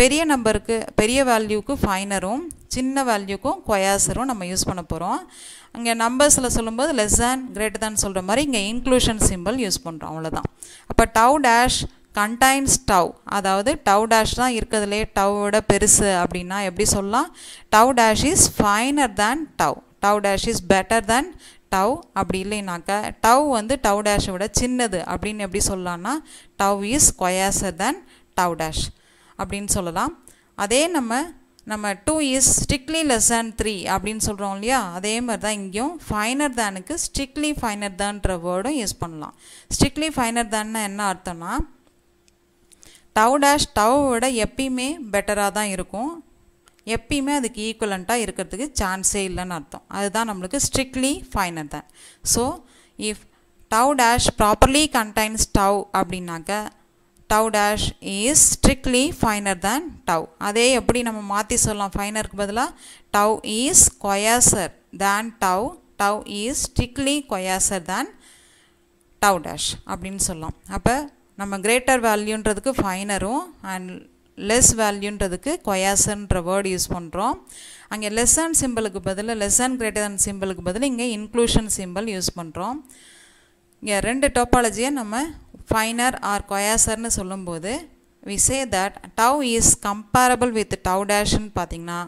பெரிய நம்பருக்கு பெரிய வேல்யூக்கு ஃபைனரும் சின்ன வேல்யூக்கும் கொயாசரும் நம்ம யூஸ் பண்ண போகிறோம் அங்கே நம்பர்ஸில் சொல்லும்போது லெஸ் தேன் கிரேட்டர் தேன் சொல்கிற மாதிரி இங்கே இன்க்ளூஷன் சிம்பிள் யூஸ் பண்ணுறோம் அவ்வளோதான் அப்போ டவு டேஷ் கண்டைன்ஸ் டவ் அதாவது டவ் டேஷ் தான் இருக்கிறதுலே டவ்வோட பெருசு அப்படின்னா எப்படி சொல்லலாம் tau dash is finer than tau tau dash is better than tau அப்படி இல்லைனாக்கா டவ் வந்து டவ் டேஷை விட சின்னது அப்படின்னு எப்படி சொல்லலாம்னா tau is coarser than tau dash அப்படின்னு சொல்லலாம் அதே நம்ம நம்ம two is strictly less than three அப்படின்னு சொல்கிறோம் இல்லையா அதே மாதிரி தான் இங்கேயும் ஃபைனர் தேனுக்கு ஸ்ட்ரிக்ட்லி ஃபைனர் தான்ன்ற வேர்டும் யூஸ் பண்ணலாம் ஸ்ட்ரிக்ட்லி ஃபைனர் தேன்னா என்ன அர்த்தம்னா டவ் டேஷ் டவ் எப்பயுமே பெட்டராக தான் இருக்கும் எப்பயுமே அதுக்கு ஈக்குவலண்ட்டாக இருக்கிறதுக்கு சான்ஸே இல்லைன்னு அர்த்தம் அதுதான் நம்மளுக்கு ஸ்ட்ரிக்ட்லி ஃபைனர் தான் so if tau dash properly contains tau அப்படின்னாக்க tau dash is strictly finer than tau அதே எப்படி நம்ம மாற்றி சொல்லலாம் ஃபைனருக்கு பதிலாக tau is coarser than tau tau is strictly coarser than tau dash அப்படின்னு சொல்லலாம் அப்போ நம்ம கிரேட்டர் வேல்யூன்றதுக்கு ஃபைனரும் அண்ட் லெஸ் வேல்யூன்றதுக்கு கொயாசன்ற வேர்டு யூஸ் பண்ணுறோம் அங்கே லெஸ் அண்ட் சிம்பிளுக்கு பதில் லெஸ் அண்ட் கிரேட்டர் அண்ட் சிம்பிளுக்கு பதில் இங்கே இன்க்ளூஷன் சிம்பிள் யூஸ் பண்ணுறோம் இங்கே ரெண்டு டோப்பாலஜியை நம்ம ஃபைனர் ஆர் கொயாசர்னு சொல்லும்போது we say that tau is comparable with tau டேஷ்னு பார்த்தீங்கன்னா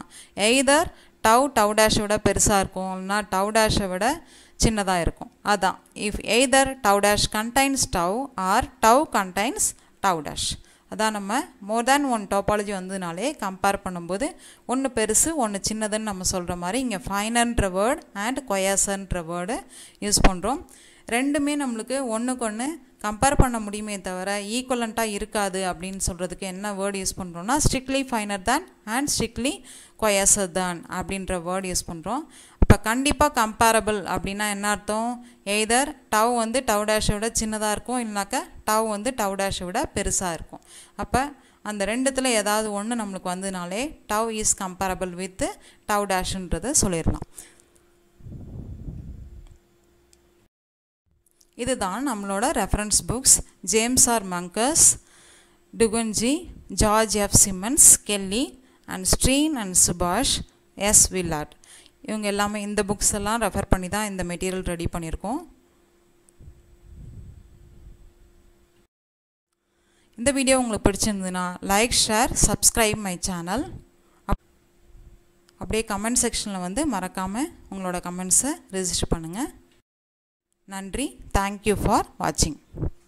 எய்தர் டவ் டவ் டேஷை விட பெருசாக இருக்கும் இல்லைனா டவ் டேஷை விட சின்னதாக இருக்கும் அதான் if either tau dash contains tau or tau contains tau dash அதான் நம்ம மோர் தேன் ஒன் டாப்பாலஜி வந்ததுனாலே கம்பேர் பண்ணும்போது ஒன்று பெருசு ஒன்று சின்னதுன்னு நம்ம சொல்கிற மாதிரி இங்கே ஃபைனன்ற வேர்டு அண்ட் கொயாசன்ற வேர்டு யூஸ் பண்ணுறோம் ரெண்டுமே நம்மளுக்கு ஒன்றுக்கு ஒன்று கம்பேர் பண்ண முடியுமே தவிர ஈக்குவலண்ட்டாக இருக்காது அப்படின்னு சொல்கிறதுக்கு என்ன வேர்டு யூஸ் பண்ணுறோன்னா ஸ்ட்ரிக்ட்லி ஃபைனர் தான் அண்ட் ஸ்ட்ரிக்ட்லி கொயாசர் தான் அப்படின்ற வேர்டு யூஸ் பண்ணுறோம் இப்போ கண்டிப்பாக கம்பேரபிள் அப்படின்னா என்ன அர்த்தம் எய்தர் டவ் வந்து டவ் டேஷை விட சின்னதாக இருக்கும் இல்லைனாக்கா டவ் வந்து டவ் டேஷை விட பெருசாக இருக்கும் அப்போ அந்த ரெண்டுத்தில் ஏதாவது ஒன்று நம்மளுக்கு வந்ததுனாலே tau is comparable with tau டேஷுன்றதை சொல்லிடலாம் இதுதான் நம்மளோட reference books James R Munkres Dugundji George F Simmons Kelley and Steen and சுபாஷ் எஸ் வில்லாட் இவங்க எல்லாமே இந்த புக்ஸ் எல்லாம் ரெஃபர் பண்ணி தான் இந்த மெட்டீரியல் ரெடி பண்ணியிருக்கோம் இந்த வீடியோ உங்களுக்கு பிடிச்சிருந்ததுன்னா like share subscribe my channel அப்படியே கமெண்ட் செக்ஷனில் வந்து மறக்காமல் உங்களோட கமெண்ட்ஸை ரெஜிஸ்டர் பண்ணுங்கள் நன்றி தேங்க்யூ ஃபார் வாட்சிங்